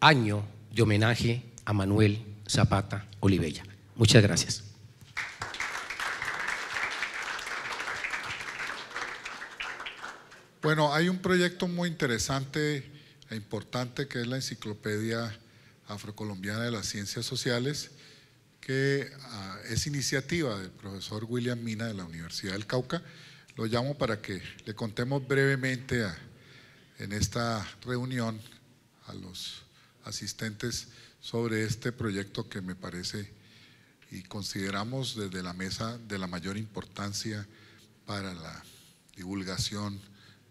año de homenaje a Manuel Zapata Olivella. Muchas gracias. Bueno, hay un proyecto muy interesante e importante que es la Enciclopedia Afrocolombiana de las Ciencias Sociales, que ah, es iniciativa del profesor William Mina de la Universidad del Cauca. Lo llamo para que le contemos brevemente en esta reunión a los asistentes sobre este proyecto que me parece y consideramos desde la mesa de la mayor importancia para la divulgación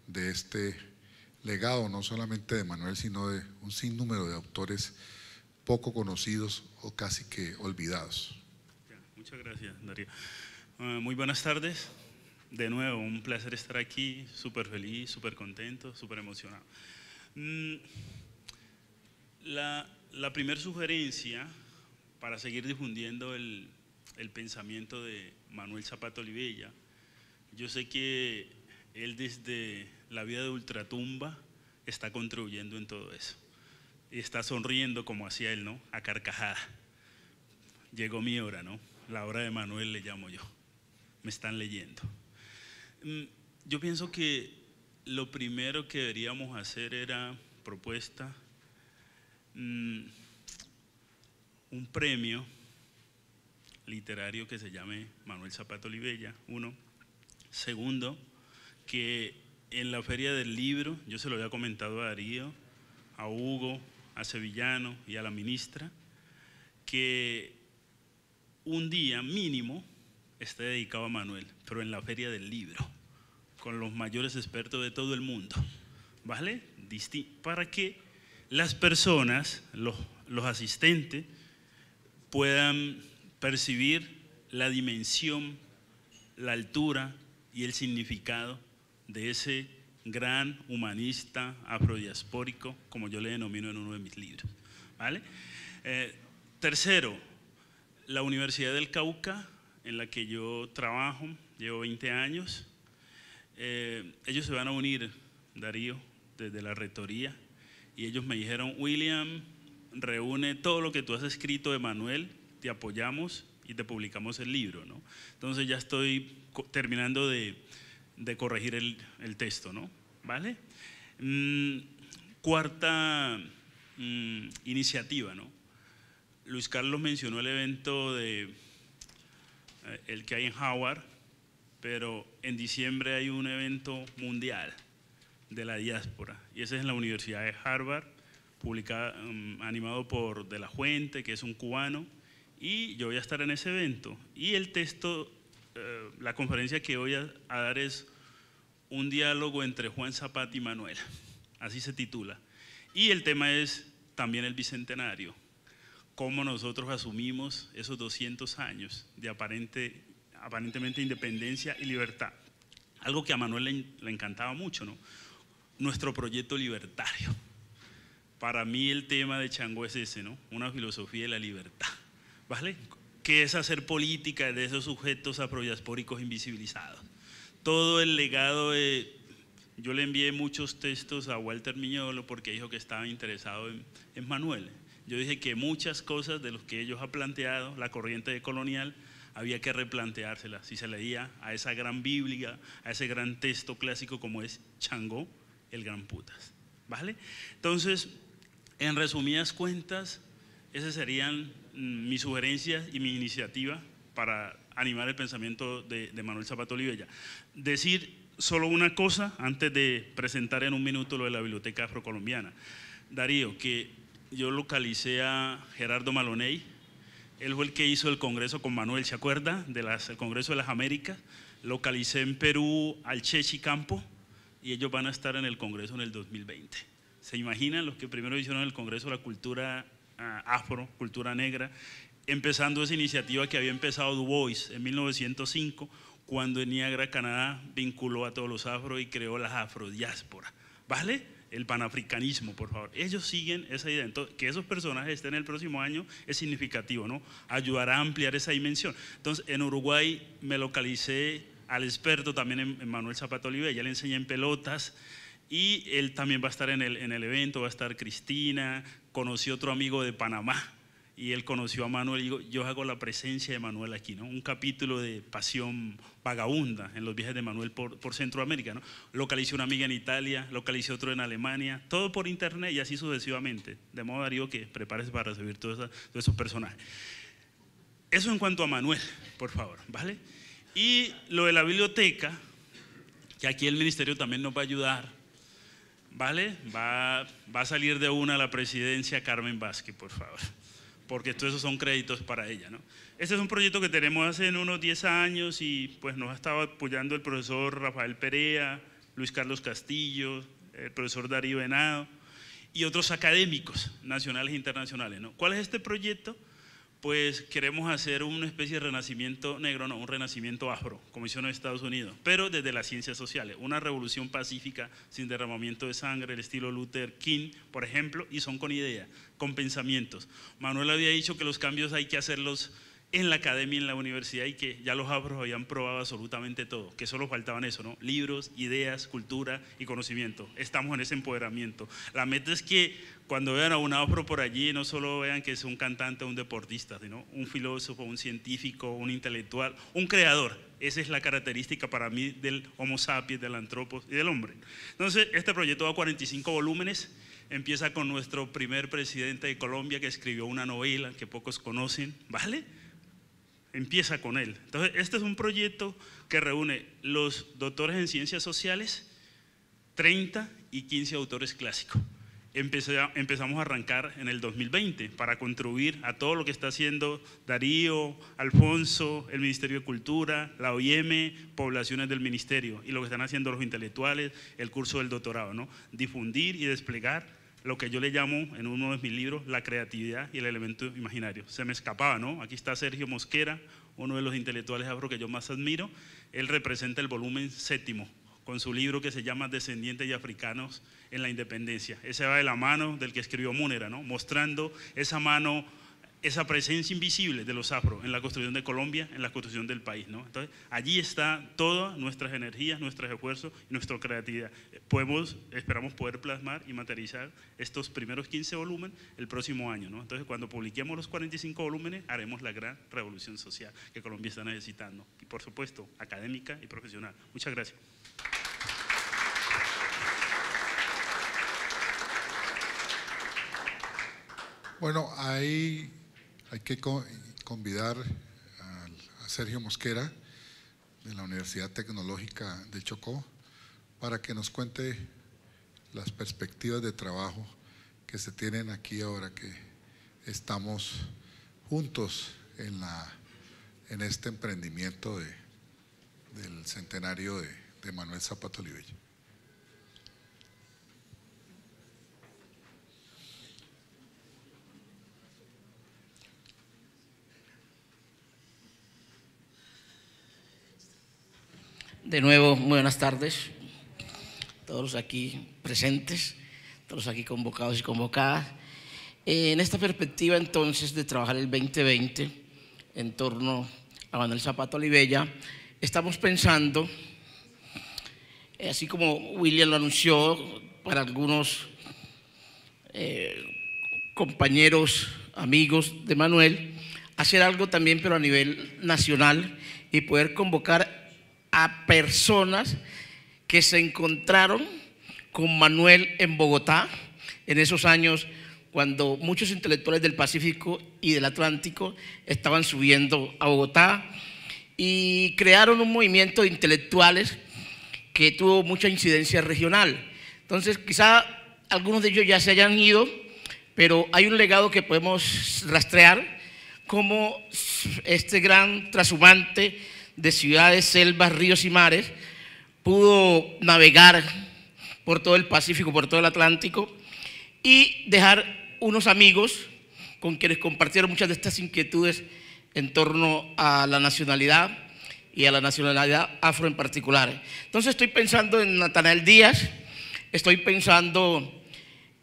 de este legado, no solamente de Manuel, sino de un sinnúmero de autores poco conocidos o casi que olvidados. Muchas gracias, Darío. Ah, muy buenas tardes. De nuevo, un placer estar aquí, súper feliz, súper contento, súper emocionado. Mm, la, la primera sugerencia para seguir difundiendo el, el pensamiento de Manuel Zapata Olivella, yo sé que él desde la vida de ultratumba está contribuyendo en todo eso. Y está sonriendo como hacía él, ¿no? A carcajada. Llegó mi hora, ¿no? La hora de Manuel le llamo yo. Me están leyendo. Mm, yo pienso que lo primero que deberíamos hacer era propuesta, mm, un premio literario que se llame Manuel Zapato Olivella, uno. Segundo, que en la Feria del Libro, yo se lo había comentado a Darío, a Hugo, a Sevillano y a la ministra, que un día mínimo esté dedicado a Manuel, pero en la Feria del Libro, con los mayores expertos de todo el mundo, ¿vale? para que las personas, los asistentes, puedan percibir la dimensión, la altura y el significado de ese gran humanista afrodiaspórico, como yo le denomino en uno de mis libros. ¿vale? Eh, tercero, la Universidad del Cauca, en la que yo trabajo, llevo 20 años. Eh, ellos se van a unir, Darío, desde la retoría y ellos me dijeron, William, reúne todo lo que tú has escrito de Manuel, te apoyamos y te publicamos el libro. ¿no? Entonces ya estoy terminando de de corregir el, texto, ¿no? ¿Vale? Mm, cuarta mm, iniciativa, ¿no? Luis Carlos mencionó el evento de eh, el que hay en Howard, pero en diciembre hay un evento mundial de la diáspora y ese es en la Universidad de Harvard, mm, animado por De la Fuente, que es un cubano, y yo voy a estar en ese evento. Y el texto eh, la conferencia que voy a, dar es un diálogo entre Juan Zapata y manuel así se titula. Y el tema es también el Bicentenario, cómo nosotros asumimos esos 200 años de aparente, aparentemente independencia y libertad. Algo que a Manuel le, le, encantaba mucho, ¿no? Nuestro proyecto libertario. Para mí el tema de Chango es ese, ¿no? Una filosofía de la libertad, ¿vale? que es hacer política de esos sujetos aprodiaspóricos invisibilizados. Todo el legado de... Eh, yo le envié muchos textos a Walter Miñolo porque dijo que estaba interesado en, Manuel. Yo dije que muchas cosas de los que ellos han planteado, la corriente colonial, había que replanteárselas. Si se leía a esa gran Biblia, a ese gran texto clásico como es Changó, el gran putas. ¿Vale? Entonces, en resumidas cuentas, esas serían Mm, mis sugerencias y mi iniciativa para animar el pensamiento de, Manuel Zapato Olivella. Decir solo una cosa antes de presentar en un minuto lo de la Biblioteca Afrocolombiana. Darío, que yo localicé a Gerardo Maloney, él fue el que hizo el congreso con Manuel, ¿se acuerda? Del Congreso de las Américas. Localicé en Perú al Chechi Campo y ellos van a estar en el congreso en el 2020. ¿Se imaginan los que primero hicieron el Congreso de la Cultura eh, afro, cultura negra, empezando esa iniciativa que había empezado Du Bois en 1905, cuando en Niagara, Canadá, vinculó a todos los afro y creó la afrodiáspora. ¿Vale? El panafricanismo, por favor. Ellos siguen esa idea. Entonces, que esos personajes estén el próximo año es significativo, ¿no? Ayudará a ampliar esa dimensión. Entonces, en Uruguay me localicé al experto también en, Manuel Zapata Olivella, ya le enseñé en pelotas, y él también va a estar en el, en el evento, va a estar Cristina, conoció otro amigo de Panamá y él conoció a Manuel y digo, yo hago la presencia de Manuel aquí, ¿no? Un capítulo de pasión vagabunda en los viajes de Manuel por, Centroamérica, ¿no? Localizó una amiga en Italia, localizó otro en Alemania, todo por internet y así sucesivamente. De modo, Darío, que prepárese para recibir todos esos, esos personajes. Eso en cuanto a Manuel, por favor, ¿vale? Y lo de la biblioteca, que aquí el ministerio también nos va a ayudar ¿Vale? Va, a salir de una la presidencia Carmen Vázquez, por favor. Porque todos esos son créditos para ella, ¿no? Este es un proyecto que tenemos hace unos 10 años y pues nos ha estado apoyando el profesor Rafael Perea, Luis Carlos Castillo, el profesor Darío Venado y otros académicos nacionales e internacionales. ¿no? ¿Cuál es este proyecto? pues queremos hacer una especie de renacimiento negro, no, un renacimiento afro, como hicieron en Estados Unidos, pero desde las ciencias sociales, una revolución pacífica sin derramamiento de sangre, el estilo Luther King, por ejemplo, y son con ideas, con pensamientos. Manuel había dicho que los cambios hay que hacerlos en la academia, en la universidad y que ya los afros habían probado absolutamente todo, que solo faltaban eso, ¿no? Libros, ideas, cultura y conocimiento. Estamos en ese empoderamiento. La meta es que cuando vean a un afro por allí, no solo vean que es un cantante o un deportista, sino un filósofo, un científico, un intelectual, un creador. Esa es la característica para mí del Homo sapiens, del antropos y del hombre. Entonces, este proyecto va a 45 volúmenes. Empieza con nuestro primer presidente de Colombia que escribió una novela que pocos conocen, ¿vale? empieza con él. Entonces, este es un proyecto que reúne los doctores en ciencias sociales, 30 y 15 autores clásicos. empezamos a arrancar en el 2020 para contribuir a todo lo que está haciendo Darío, Alfonso, el Ministerio de Cultura, la OIM, poblaciones del Ministerio y lo que están haciendo los intelectuales, el curso del doctorado, ¿no? Difundir y desplegar lo que yo le llamo en uno de mis libros la creatividad y el elemento imaginario. Se me escapaba, ¿no? Aquí está Sergio Mosquera, uno de los intelectuales afro que yo más admiro. Él representa el volumen séptimo con su libro que se llama Descendientes y Africanos en la Independencia. Ese va de la mano del que escribió Múnera, ¿no? Mostrando esa mano esa presencia invisible de los afro en la construcción de Colombia, en la construcción del país. ¿no? Entonces, allí está todas nuestras energías, nuestros esfuerzos y nuestra creatividad. Podemos, esperamos poder plasmar y materializar estos primeros 15 volúmenes el próximo año. ¿no? Entonces, cuando publiquemos los 45 volúmenes, haremos la gran revolución social que Colombia está necesitando. Y, por supuesto, académica y profesional. Muchas gracias. Bueno, ahí hay que convidar a Sergio Mosquera de la Universidad Tecnológica de Chocó para que nos cuente las perspectivas de trabajo que se tienen aquí ahora que estamos juntos en, la, en este emprendimiento del centenario de, Manuel Zapato Olivella. De nuevo, buenas tardes todos los aquí presentes, todos aquí convocados y convocadas. Eh, en esta perspectiva entonces de trabajar el 2020 en torno a Manuel Zapato Olivella, estamos pensando, eh, así como William lo anunció para algunos eh, compañeros, amigos de Manuel, hacer algo también pero a nivel nacional y poder convocar a personas que se encontraron con Manuel en Bogotá en esos años cuando muchos intelectuales del Pacífico y del Atlántico estaban subiendo a Bogotá y crearon un movimiento de intelectuales que tuvo mucha incidencia regional. Entonces, quizá algunos de ellos ya se hayan ido, pero hay un legado que podemos rastrear como este gran trashumante de ciudades, selvas, ríos y mares, pudo navegar por todo el Pacífico, por todo el Atlántico y dejar unos amigos con quienes compartieron muchas de estas inquietudes en torno a la nacionalidad y a la nacionalidad afro en particular. Entonces estoy pensando en Natanael Díaz, estoy pensando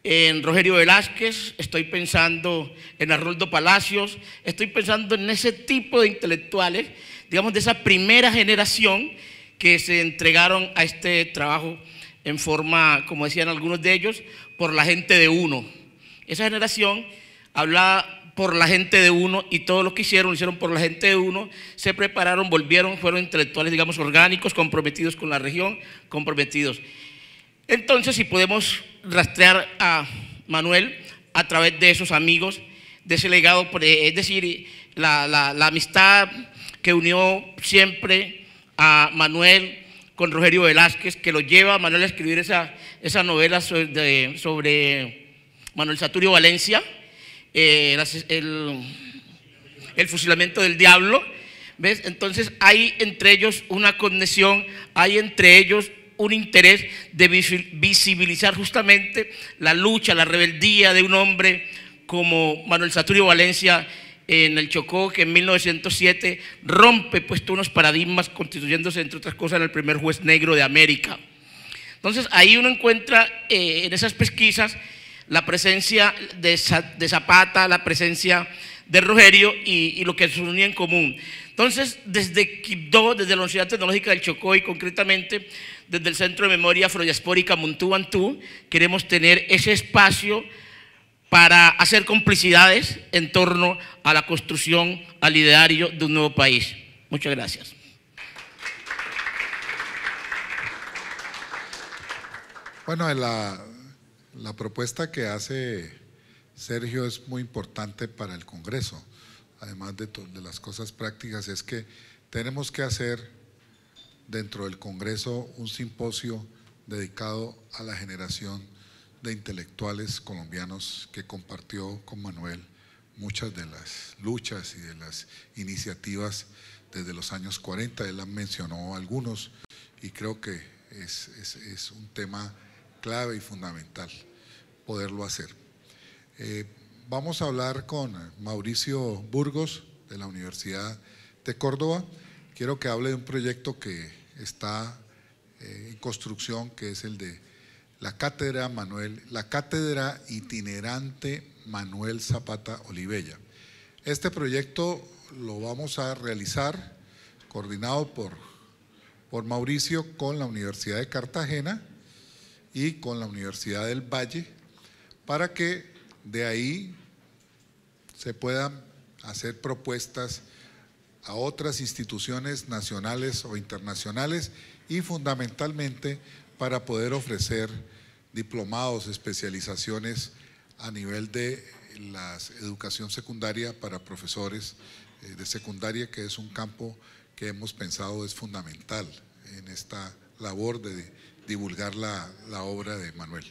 en Rogerio Velázquez, estoy pensando en Arnoldo Palacios, estoy pensando en ese tipo de intelectuales, digamos, de esa primera generación que se entregaron a este trabajo en forma, como decían algunos de ellos, por la gente de uno. Esa generación hablaba por la gente de uno y todo lo que hicieron, lo hicieron por la gente de uno, se prepararon, volvieron, fueron intelectuales, digamos, orgánicos, comprometidos con la región, comprometidos. Entonces, si podemos rastrear a Manuel a través de esos amigos, de ese legado, eh, es decir, la, la, amistad que unió siempre a Manuel con Rogerio Velázquez, que lo lleva a Manuel a escribir esa, esa novela sobre, Manuel Saturio Valencia, eh, el, el fusilamiento del diablo. ¿Ves? Entonces hay entre ellos una conexión, hay entre ellos un interés de visibilizar justamente la lucha, la rebeldía de un hombre como Manuel Saturio Valencia en el Chocó, que en 1907 rompe pues, unos paradigmas constituyéndose, entre otras cosas, en el primer juez negro de América. Entonces ahí uno encuentra eh, en esas pesquisas la presencia de, Zapata, la presencia de Rogerio y, lo que se unía en común. Entonces, desde Quibdó, desde la Universidad Tecnológica del Chocó y concretamente desde el Centro de Memoria Afrodiaspórica Muntú queremos tener ese espacio para hacer complicidades en torno a la construcción, al ideario de un nuevo país. Muchas gracias. Bueno, la, propuesta que hace Sergio es muy importante para el Congreso, además de las cosas prácticas, es que tenemos que hacer dentro del Congreso un simposio dedicado a la generación de intelectuales colombianos que compartió con Manuel muchas de las luchas y de las iniciativas desde los años 40. Él mencionó algunos y creo que es, un tema clave y fundamental poderlo hacer. Eh, vamos a hablar con Mauricio Burgos de la Universidad de Córdoba quiero que hable de un proyecto que está eh, en construcción, que es el de la Cátedra Manuel, la Cátedra Itinerante Manuel Zapata Olivella. Este proyecto lo vamos a realizar coordinado por, por Mauricio con la Universidad de Cartagena y con la Universidad del Valle para que de ahí se puedan hacer propuestas a otras instituciones nacionales o internacionales y fundamentalmente para poder ofrecer diplomados, especializaciones a nivel de la educación secundaria para profesores eh, de secundaria, que es un campo que hemos pensado es fundamental en esta labor de divulgar la, la obra de Manuel.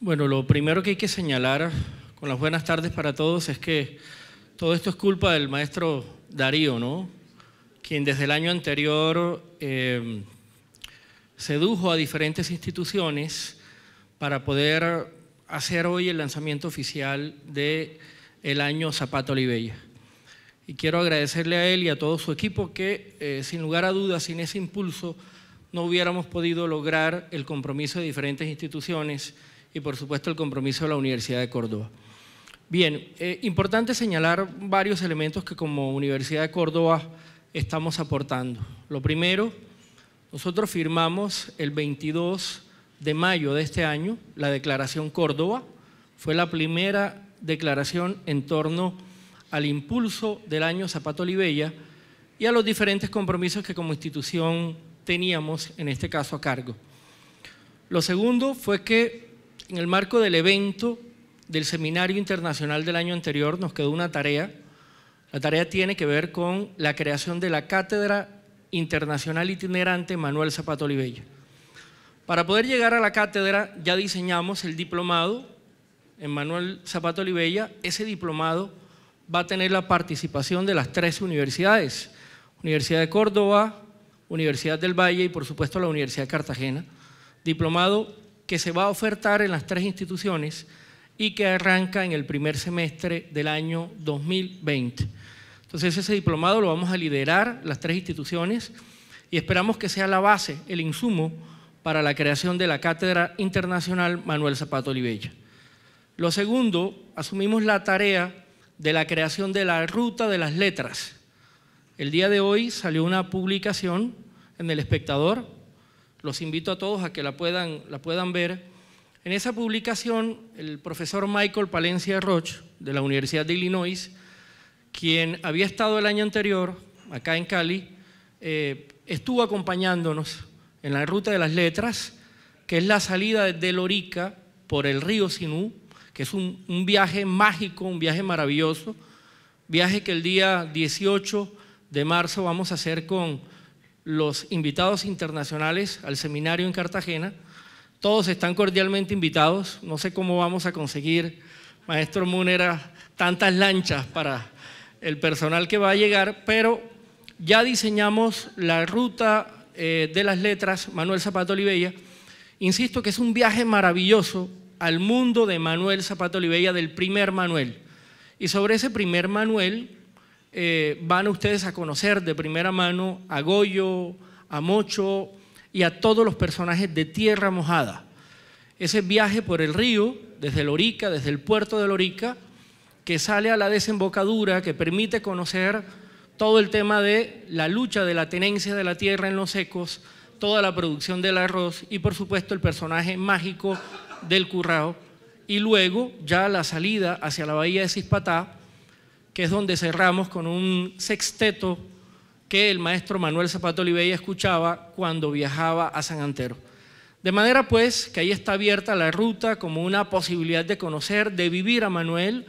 Bueno, lo primero que hay que señalar con las buenas tardes para todos es que todo esto es culpa del maestro Darío, ¿no? Quien desde el año anterior eh, sedujo a diferentes instituciones para poder hacer hoy el lanzamiento oficial del el año Zapato Olivella. Y quiero agradecerle a él y a todo su equipo que, eh, sin lugar a dudas, sin ese impulso, no hubiéramos podido lograr el compromiso de diferentes instituciones y, por supuesto, el compromiso de la Universidad de Córdoba. Bien, eh, importante señalar varios elementos que como Universidad de Córdoba estamos aportando. Lo primero, nosotros firmamos el 22 de mayo de este año la Declaración Córdoba. Fue la primera declaración en torno al impulso del año Zapato Olivella y a los diferentes compromisos que como institución teníamos, en este caso a cargo. Lo segundo fue que en el marco del evento del seminario internacional del año anterior nos quedó una tarea. La tarea tiene que ver con la creación de la Cátedra Internacional Itinerante Manuel Zapato Olivella. Para poder llegar a la cátedra ya diseñamos el diplomado en Manuel Zapato Olivella. Ese diplomado va a tener la participación de las tres universidades, Universidad de Córdoba, Universidad del Valle y por supuesto la Universidad de Cartagena. Diplomado que se va a ofertar en las tres instituciones y que arranca en el primer semestre del año 2020. Entonces ese diplomado lo vamos a liderar las tres instituciones y esperamos que sea la base, el insumo para la creación de la Cátedra Internacional Manuel Zapato Olivella. Lo segundo, asumimos la tarea de la creación de la Ruta de las Letras. El día de hoy salió una publicación en El Espectador, los invito a todos a que la puedan, la puedan ver, en esa publicación, el profesor Michael Palencia Roche, de la Universidad de Illinois, quien había estado el año anterior acá en Cali, eh, estuvo acompañándonos en la ruta de las letras, que es la salida de Lorica por el río Sinú, que es un viaje mágico, un viaje maravilloso, viaje que el día 18 de marzo vamos a hacer con los invitados internacionales al seminario en Cartagena, todos están cordialmente invitados. No sé cómo vamos a conseguir, maestro Munera, tantas lanchas para el personal que va a llegar, pero ya diseñamos la ruta eh, de las letras Manuel Zapato Olivella. Insisto que es un viaje maravilloso al mundo de Manuel Zapato Olivella, del primer Manuel. Y sobre ese primer Manuel eh, van ustedes a conocer de primera mano a Goyo, a Mocho, y a todos los personajes de Tierra Mojada. Ese viaje por el río, desde Lorica, desde el puerto de Lorica, que sale a la desembocadura, que permite conocer todo el tema de la lucha de la tenencia de la tierra en los ecos, toda la producción del arroz y por supuesto el personaje mágico del currao. Y luego ya la salida hacia la bahía de Cispatá, que es donde cerramos con un sexteto que el maestro Manuel Zapato Olivella escuchaba cuando viajaba a San Antero. De manera pues que ahí está abierta la ruta como una posibilidad de conocer, de vivir a Manuel,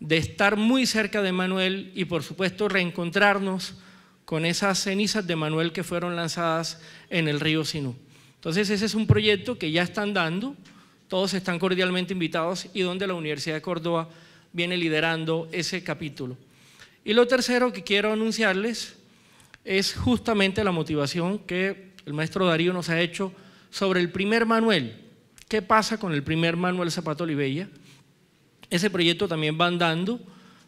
de estar muy cerca de Manuel y por supuesto reencontrarnos con esas cenizas de Manuel que fueron lanzadas en el río Sinú. Entonces ese es un proyecto que ya están dando, todos están cordialmente invitados y donde la Universidad de Córdoba viene liderando ese capítulo. Y lo tercero que quiero anunciarles es justamente la motivación que el maestro Darío nos ha hecho sobre el primer Manuel. ¿Qué pasa con el primer Manuel Zapato Olivella? Ese proyecto también va andando,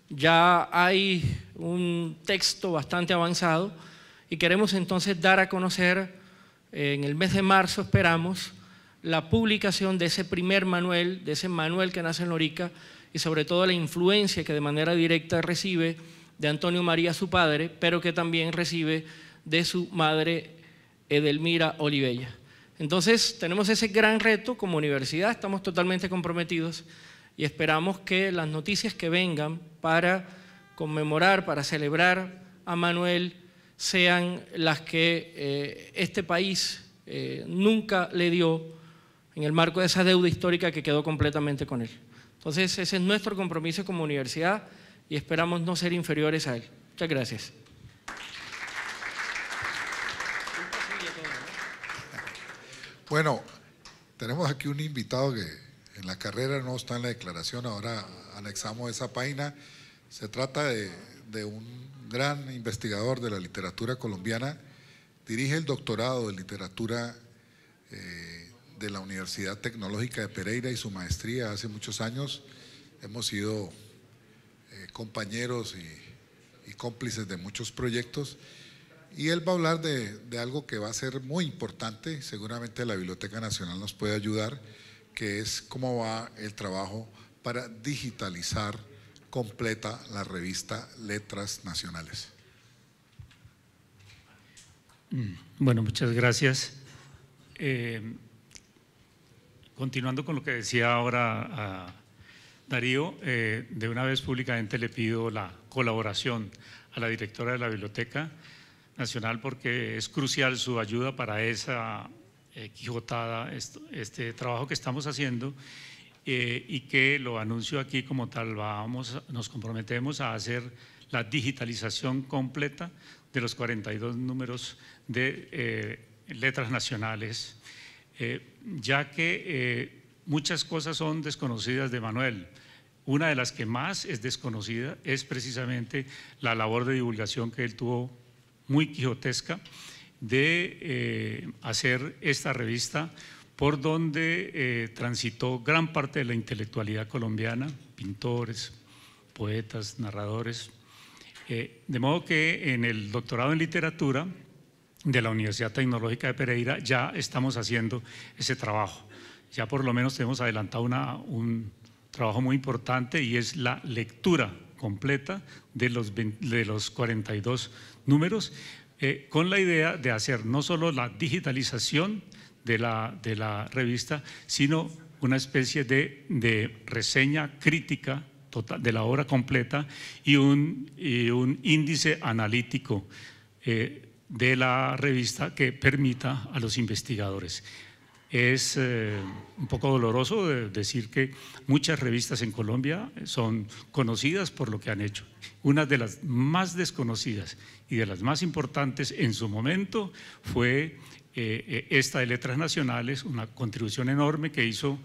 ya hay un texto bastante avanzado y queremos entonces dar a conocer, eh, en el mes de marzo esperamos, la publicación de ese primer Manuel, de ese Manuel que nace en Lorica y sobre todo la influencia que de manera directa recibe de Antonio María, su padre, pero que también recibe de su madre Edelmira Olivella. Entonces, tenemos ese gran reto como universidad, estamos totalmente comprometidos y esperamos que las noticias que vengan para conmemorar, para celebrar a Manuel, sean las que eh, este país eh, nunca le dio en el marco de esa deuda histórica que quedó completamente con él. Entonces, ese es nuestro compromiso como universidad y esperamos no ser inferiores a Él. Muchas gracias. Bueno, tenemos aquí un invitado que en la carrera no está en la declaración, ahora anexamos esa página. Se trata de, un gran investigador de la literatura colombiana, dirige el doctorado de literatura eh, de la Universidad Tecnológica de Pereira y su maestría hace muchos años. Hemos sido compañeros y, cómplices de muchos proyectos. Y él va a hablar de, algo que va a ser muy importante, seguramente la Biblioteca Nacional nos puede ayudar, que es cómo va el trabajo para digitalizar completa la revista Letras Nacionales. Mm, bueno, muchas gracias. Eh, continuando con lo que decía ahora ah, Darío, eh, de una vez públicamente le pido la colaboración a la directora de la Biblioteca Nacional porque es crucial su ayuda para esa eh, quijotada, este trabajo que estamos haciendo eh, y que lo anuncio aquí como tal, vamos, nos comprometemos a hacer la digitalización completa de los 42 números de letras nacionales, ya que Muchas cosas son desconocidas de Manuel. Una de las que más es desconocida es precisamente la labor de divulgación que él tuvo muy quijotesca de eh, hacer esta revista por donde eh, transitó gran parte de la intelectualidad colombiana, pintores, poetas, narradores. Eh, de modo que en el doctorado en literatura de la Universidad Tecnológica de Pereira ya estamos haciendo ese trabajo ya por lo menos tenemos adelantado un trabajo muy importante y es la lectura completa de los, de los 42 números, eh, con la idea de hacer no solo la digitalización de la, revista, sino una especie de, reseña crítica total, de la obra completa y un, índice analítico eh, de la revista que permita a los investigadores es eh, un poco doloroso decir que muchas revistas en Colombia son conocidas por lo que han hecho. Una de las más desconocidas y de las más importantes en su momento fue eh, eh, esta de Letras Nacionales, una contribución enorme que hizo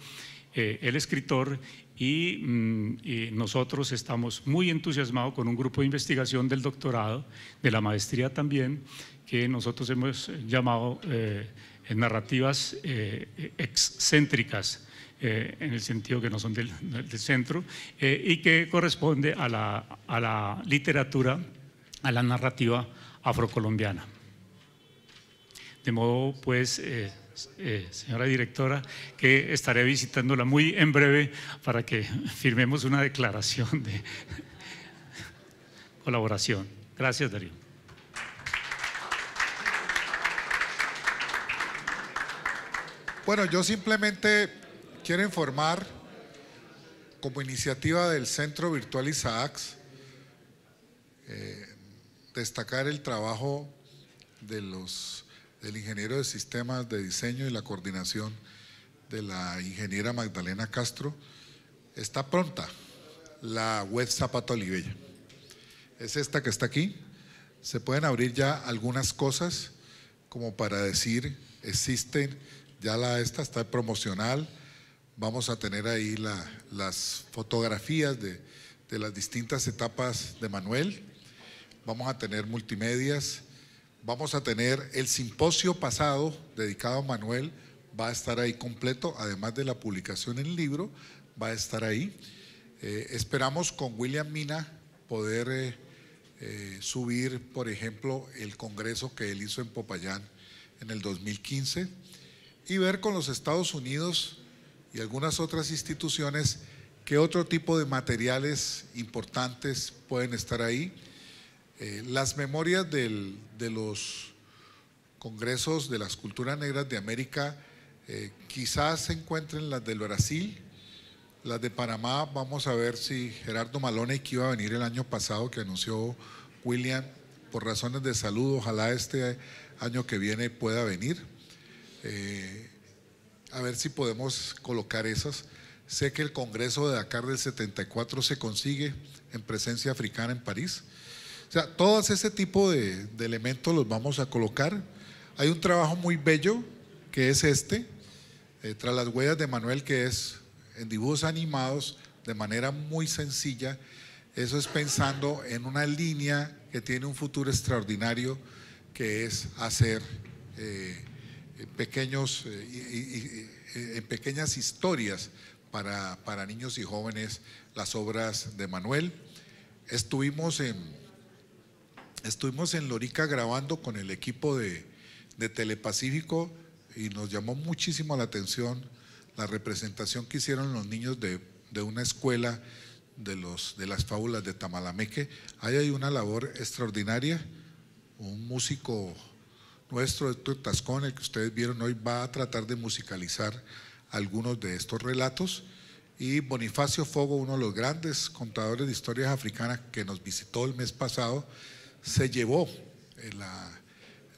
el escritor y, mm, y, nosotros estamos muy entusiasmados con un grupo de investigación del doctorado, de la maestría también, que nosotros hemos llamado narrativas eh, excéntricas, eh, en el sentido que no son del, centro, eh, y que corresponde a la, a la literatura, a la narrativa afrocolombiana. De modo, pues, señora directora, que estaré visitándola muy en breve para que firmemos una declaración de colaboración. Gracias, Darío. Bueno, yo simplemente quiero informar, como iniciativa del Centro Virtual Isaacs, eh, destacar el trabajo de los, del ingeniero de sistemas de diseño y la coordinación de la ingeniera Magdalena Castro. Está pronta la web Zapato Olivella. Es esta que está aquí. Se pueden abrir ya algunas cosas como para decir, existen ya esta está promocional. Vamos a tener ahí las fotografías de, las distintas etapas de Manuel. Vamos a tener multimedias. Vamos a tener el simposio pasado dedicado a Manuel. Va a estar ahí completo, además de la publicación en el libro, va a estar ahí. Eh, esperamos con William Mina poder eh, eh, subir, por ejemplo, el congreso que él hizo en Popayán en el 2015 y ver con los Estados Unidos y algunas otras instituciones qué otro tipo de materiales importantes pueden estar ahí. Eh, las memorias de los congresos de las culturas negras de América eh, quizás se encuentren las del Brasil, las de Panamá, vamos a ver si Gerardo Malone, que iba a venir el año pasado, que anunció William, por razones de salud, ojalá este año que viene pueda venir. Eh, a ver si podemos colocar esas. Sé que el Congreso de Dakar del 74 se consigue en presencia africana en París. O sea, todos ese tipo de, elementos los vamos a colocar. Hay un trabajo muy bello que es este, eh, tras las huellas de Manuel, que es en dibujos animados de manera muy sencilla. Eso es pensando en una línea que tiene un futuro extraordinario, que es hacer eh, en eh, pequeños, en eh, eh, pequeñas historias para, para, niños y jóvenes las obras de Manuel. Estuvimos en, estuvimos en Lorica grabando con el equipo de, Telepacífico y nos llamó muchísimo la atención la representación que hicieron los niños de, una escuela de, los, de las fábulas de Tamalameque. Ahí hay una labor extraordinaria, un músico nuestro Héctor Tascón, el que ustedes vieron hoy, va a tratar de musicalizar algunos de estos relatos. Y Bonifacio Fogo, uno de los grandes contadores de historias africanas que nos visitó el mes pasado, se llevó eh,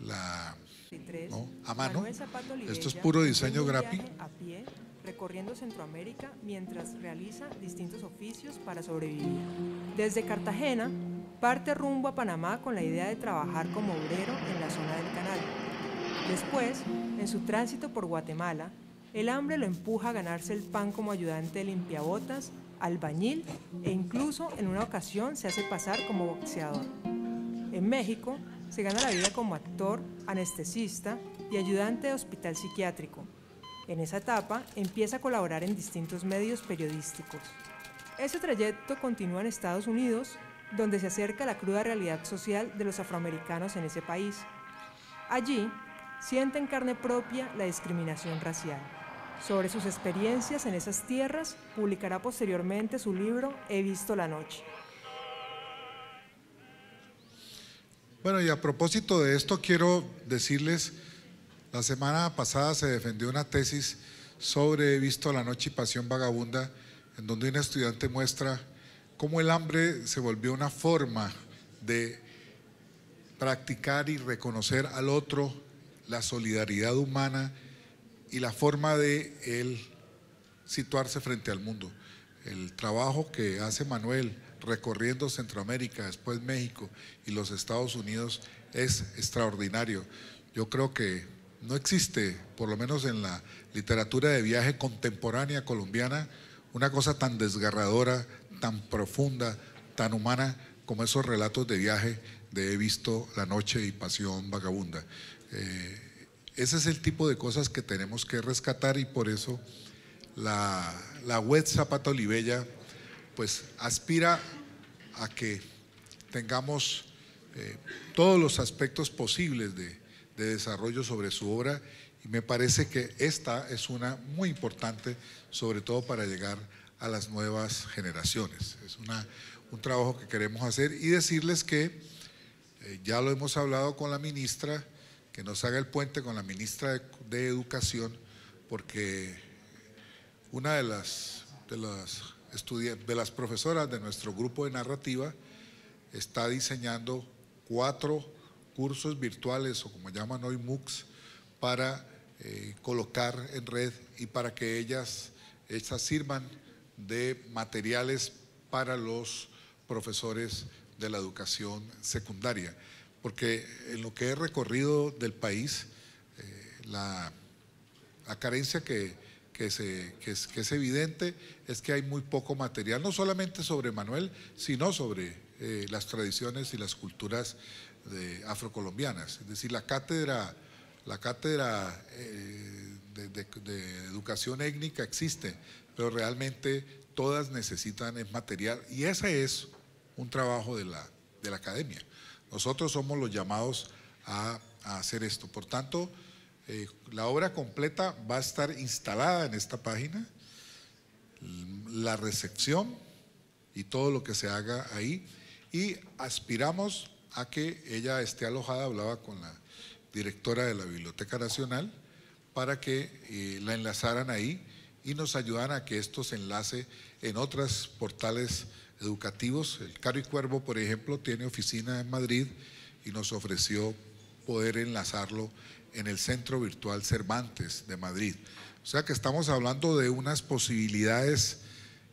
la, a mano. Esto es puro diseño gráfico recorriendo Centroamérica mientras realiza distintos oficios para sobrevivir. Desde Cartagena, parte rumbo a Panamá con la idea de trabajar como obrero en la zona del canal. Después, en su tránsito por Guatemala, el hambre lo empuja a ganarse el pan como ayudante de limpiabotas, albañil e incluso en una ocasión se hace pasar como boxeador. En México, se gana la vida como actor, anestesista y ayudante de hospital psiquiátrico. En esa etapa empieza a colaborar en distintos medios periodísticos. Ese trayecto continúa en Estados Unidos, donde se acerca la cruda realidad social de los afroamericanos en ese país. Allí, siente en carne propia la discriminación racial. Sobre sus experiencias en esas tierras, publicará posteriormente su libro He visto la noche. Bueno, y a propósito de esto, quiero decirles la semana pasada se defendió una tesis sobre Visto la Noche y Pasión Vagabunda, en donde un estudiante muestra cómo el hambre se volvió una forma de practicar y reconocer al otro la solidaridad humana y la forma de él situarse frente al mundo. El trabajo que hace Manuel recorriendo Centroamérica, después México y los Estados Unidos es extraordinario. Yo creo que no existe, por lo menos en la literatura de viaje contemporánea colombiana, una cosa tan desgarradora, tan profunda, tan humana como esos relatos de viaje de He visto la noche y Pasión Vagabunda. Eh, ese es el tipo de cosas que tenemos que rescatar y por eso la, web Zapata Olivella pues aspira a que tengamos eh, todos los aspectos posibles de, de desarrollo sobre su obra y me parece que esta es una muy importante, sobre todo para llegar a las nuevas generaciones. Es una, un trabajo que queremos hacer y decirles que eh, ya lo hemos hablado con la ministra, que nos haga el puente con la ministra de, Educación, porque una de las, de las, de las profesoras de nuestro grupo de narrativa está diseñando cuatro cursos virtuales o como llaman hoy MOOCs para eh, colocar en red y para que ellas estas sirvan de materiales para los profesores de la educación secundaria. Porque en lo que he recorrido del país, eh, la, carencia que, se, es, evidente es que hay muy poco material, no solamente sobre Manuel, sino sobre eh, las tradiciones y las culturas de afrocolombianas. Es decir, la cátedra, la cátedra eh, de, educación étnica existe, pero realmente todas necesitan material y ese es un trabajo de la, de la academia. Nosotros somos los llamados a, hacer esto. Por tanto, eh, la obra completa va a estar instalada en esta página, la recepción y todo lo que se haga ahí. Y aspiramos a que ella esté alojada, hablaba con la directora de la Biblioteca Nacional, para que eh, la enlazaran ahí y nos ayudaran a que esto se enlace en otros portales educativos. El Caro y Cuervo, por ejemplo, tiene oficina en Madrid y nos ofreció poder enlazarlo en el Centro Virtual Cervantes de Madrid. O sea que estamos hablando de unas posibilidades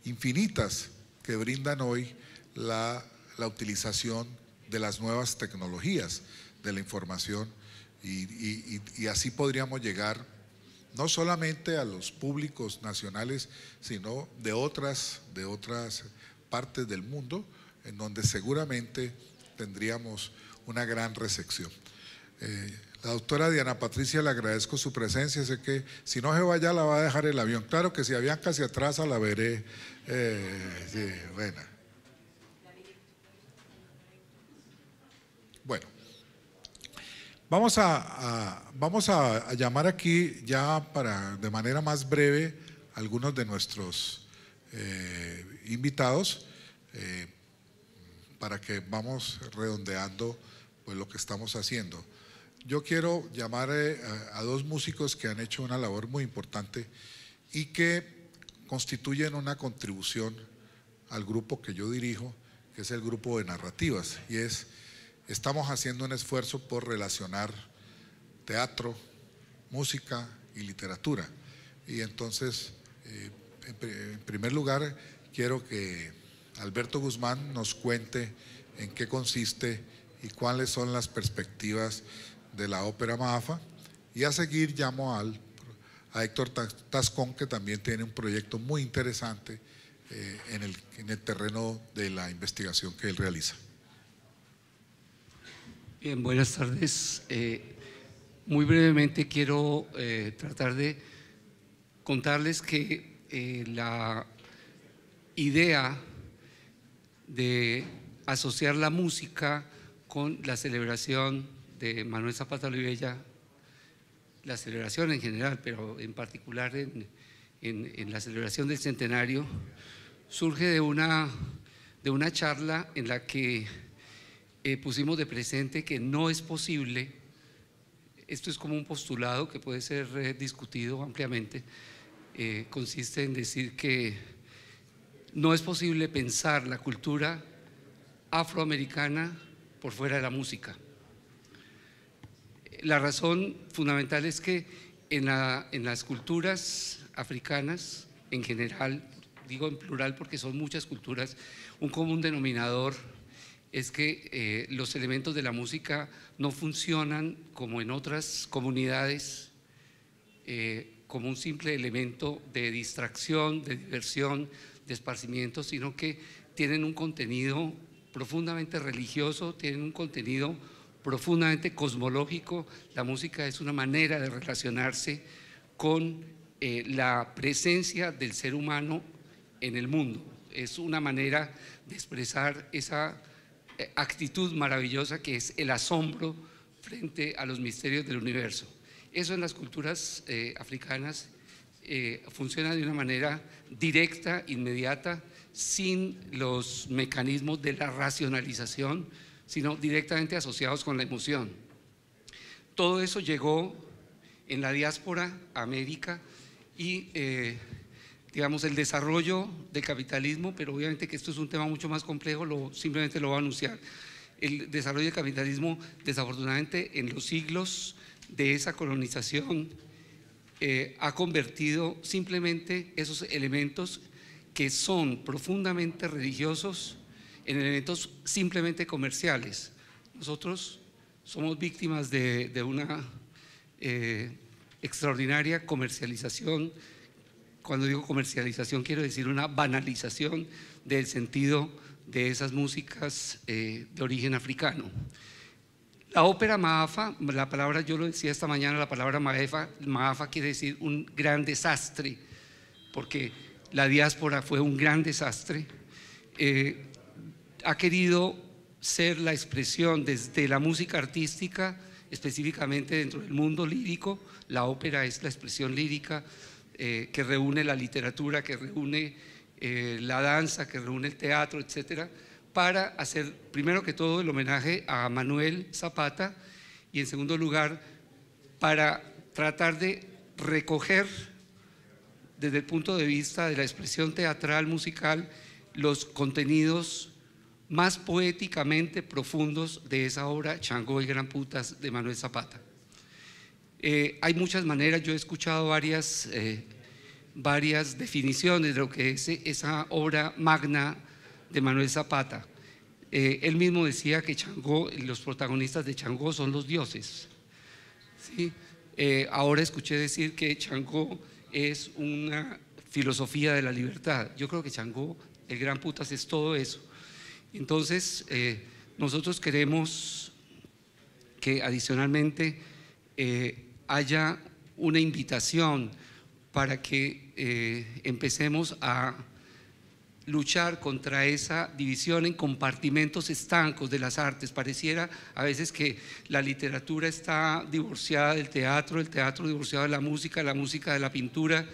infinitas que brindan hoy la, la utilización de las nuevas tecnologías de la información y, así podríamos llegar no solamente a los públicos nacionales, sino de otras, de otras partes del mundo, en donde seguramente tendríamos una gran recepción. Eh, la doctora Diana Patricia, le agradezco su presencia. Sé que si no se vaya, la va a dejar el avión. Claro que si habían se atrasa, la veré. Eh, Vamos a, vamos a, llamar aquí ya para, de manera más breve algunos de nuestros eh, invitados eh, para que vamos redondeando pues, lo que estamos haciendo. Yo quiero llamar eh, a, a dos músicos que han hecho una labor muy importante y que constituyen una contribución al grupo que yo dirijo, que es el grupo de narrativas, y es estamos haciendo un esfuerzo por relacionar teatro, música y literatura. Y entonces, eh, en primer lugar, quiero que Alberto Guzmán nos cuente en qué consiste y cuáles son las perspectivas de la ópera MAFA. Y a seguir llamo al, a Héctor Tascón, que también tiene un proyecto muy interesante eh, en, el, en el terreno de la investigación que él realiza buenas tardes. Eh, muy brevemente quiero eh, tratar de contarles que eh, la idea de asociar la música con la celebración de Manuel Zapata Olivella, la celebración en general, pero en particular en, en la celebración del centenario, surge de una, de una charla en la que eh, pusimos de presente que no es posible, esto es como un postulado que puede ser eh, discutido ampliamente, eh, consiste en decir que no es posible pensar la cultura afroamericana por fuera de la música. La razón fundamental es que en, en las culturas africanas, en general, digo en plural porque son muchas culturas, un común denominador es que eh, los elementos de la música no funcionan como en otras comunidades, eh, como un simple elemento de distracción, de diversión, de esparcimiento, sino que tienen un contenido profundamente religioso, tienen un contenido profundamente cosmológico. La música es una manera de relacionarse con eh, la presencia del ser humano en el mundo. Es una manera de expresar esa eh, actitud maravillosa que es el asombro frente a los misterios del universo. Eso en las culturas eh, africanas eh, funciona de una manera directa, inmediata, sin los mecanismos de la racionalización, sino directamente asociados con la emoción. Todo eso llegó en la diáspora América y digamos, el desarrollo del capitalismo, pero obviamente que esto es un tema mucho más complejo, lo, simplemente lo voy a anunciar. El desarrollo del capitalismo, desafortunadamente, en los siglos de esa colonización, eh, ha convertido simplemente esos elementos que son profundamente religiosos en elementos simplemente comerciales. Nosotros somos víctimas de, una eh, extraordinaria comercialización cuando digo comercialización quiero decir una banalización del sentido de esas músicas eh, de origen africano. La ópera maafa, la palabra, yo lo decía esta mañana, la palabra maafa, maafa quiere decir un gran desastre, porque la diáspora fue un gran desastre. Eh, ha querido ser la expresión desde la música artística, específicamente dentro del mundo lírico, la ópera es la expresión lírica eh, que reúne la literatura, que reúne eh, la danza, que reúne el teatro, etcétera, para hacer, primero que todo, el homenaje a Manuel Zapata y, en segundo lugar, para tratar de recoger desde el punto de vista de la expresión teatral, musical, los contenidos más poéticamente profundos de esa obra, Chango y Gran Putas, de Manuel Zapata. Eh, hay muchas maneras, yo he escuchado varias, eh, varias definiciones de lo que es eh, esa obra magna de Manuel Zapata. él mismo decía que Changó, los protagonistas de Changó son los dioses. ahora escuché decir que Changó es una filosofía de la libertad. Yo creo que Changó, el gran putas, es todo eso. Entonces, nosotros queremos que adicionalmente haya una invitación para que eh, empecemos a luchar contra esa división en compartimentos estancos de las artes. Pareciera a veces que la literatura está divorciada del teatro, el teatro divorciado de la música, la música de la pintura,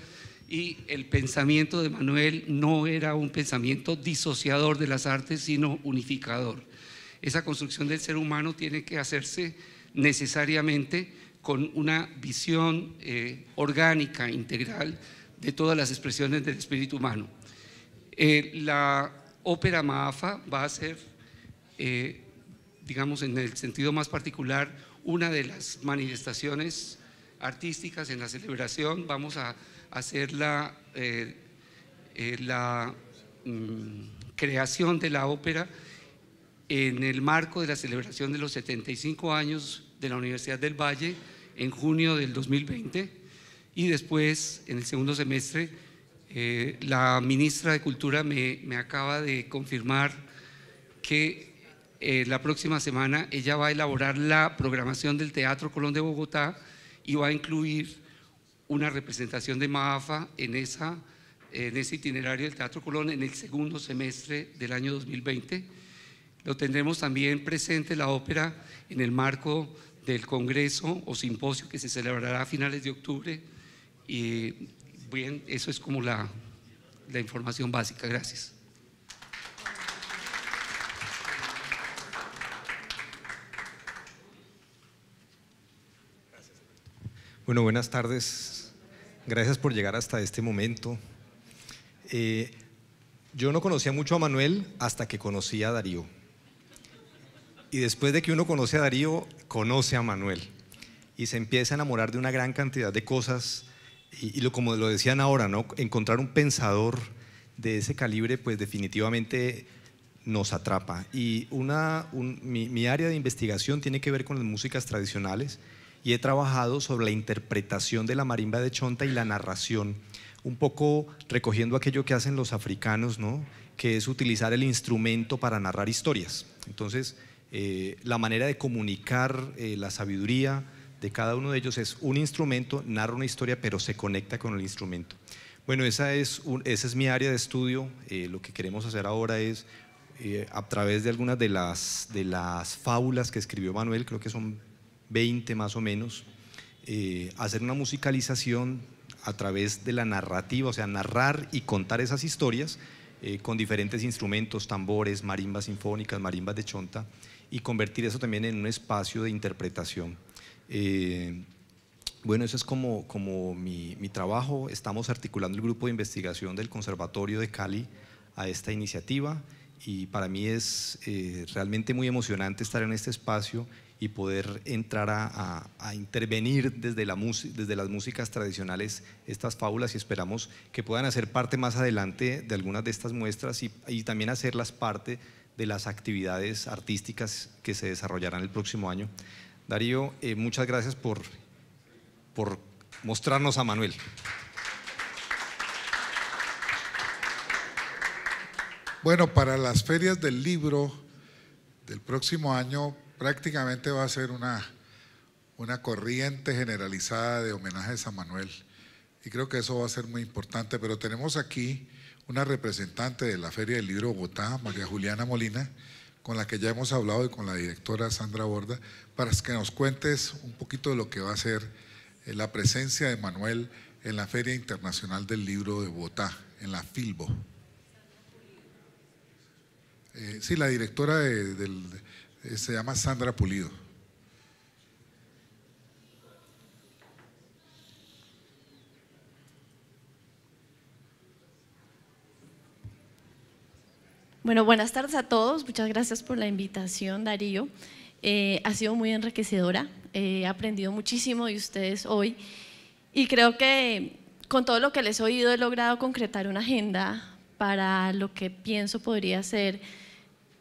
y el pensamiento de Manuel no era un pensamiento disociador de las artes, sino unificador. Esa construcción del ser humano tiene que hacerse necesariamente con una visión eh, orgánica, integral, de todas las expresiones del espíritu humano. Eh, la ópera Maafa va a ser, eh, digamos, en el sentido más particular, una de las manifestaciones artísticas en la celebración. Vamos a hacer la, mm, creación de la ópera en el marco de la celebración de los 75 años de la Universidad del Valle en junio del 2020 y después, en el segundo semestre, eh, la ministra de Cultura me, acaba de confirmar que eh, la próxima semana ella va a elaborar la programación del Teatro Colón de Bogotá y va a incluir una representación de MAFA en, esa, en ese itinerario del Teatro Colón en el segundo semestre del año 2020. Lo tendremos también presente la ópera en el marco del Congreso o simposio que se celebrará a finales de octubre. Y bien, eso es como la, información básica. Gracias. Bueno, buenas tardes. Gracias por llegar hasta este momento. Eh, yo no conocía mucho a Manuel hasta que conocí a Darío. Y después de que uno conoce a Darío, conoce a Manuel y se empieza a enamorar de una gran cantidad de cosas. Y, lo, como lo decían ahora, ¿no? encontrar un pensador de ese calibre, pues definitivamente nos atrapa. Y una, mi, mi, área de investigación tiene que ver con las músicas tradicionales y he trabajado sobre la interpretación de la marimba de Chonta y la narración, un poco recogiendo aquello que hacen los africanos, ¿no? que es utilizar el instrumento para narrar historias. Entonces, eh, la manera de comunicar eh, la sabiduría de cada uno de ellos es un instrumento, narra una historia, pero se conecta con el instrumento. Bueno, esa es, mi área de estudio. Eh, lo que queremos hacer ahora es, a través de algunas de las, de las fábulas que escribió Manuel, creo que son 20 más o menos, hacer una musicalización a través de la narrativa, o sea, narrar y contar esas historias con diferentes instrumentos, tambores, marimbas sinfónicas, marimbas de chonta y convertir eso también en un espacio de interpretación. Eh, bueno, eso es como, como mi, trabajo. Estamos articulando el grupo de investigación del Conservatorio de Cali a esta iniciativa y para mí es eh, realmente muy emocionante estar en este espacio y poder entrar a, intervenir desde, la desde las músicas tradicionales estas fábulas y esperamos que puedan hacer parte más adelante de algunas de estas muestras y también hacerlas parte de las actividades artísticas que se desarrollarán el próximo año. Darío, eh, muchas gracias por, por mostrarnos a Manuel. Bueno, para las ferias del libro del próximo año prácticamente va a ser una, una corriente generalizada de homenajes a Manuel. Y creo que eso va a ser muy importante, pero tenemos aquí una representante de la Feria del Libro Bogotá, María Juliana Molina, con la que ya hemos hablado y con la directora Sandra Borda, para que nos cuentes un poquito de lo que va a ser eh, la presencia de Manuel en la Feria Internacional del Libro de Bogotá, en la Filbo. Eh, sí, la directora se llama Sandra Pulido. Bueno, buenas tardes a todos. Muchas gracias por la invitación, Darío. Eh, ha sido muy enriquecedora. Eh, he aprendido muchísimo de ustedes hoy. Y creo que con todo lo que les he oído he logrado concretar una agenda para lo que pienso podría ser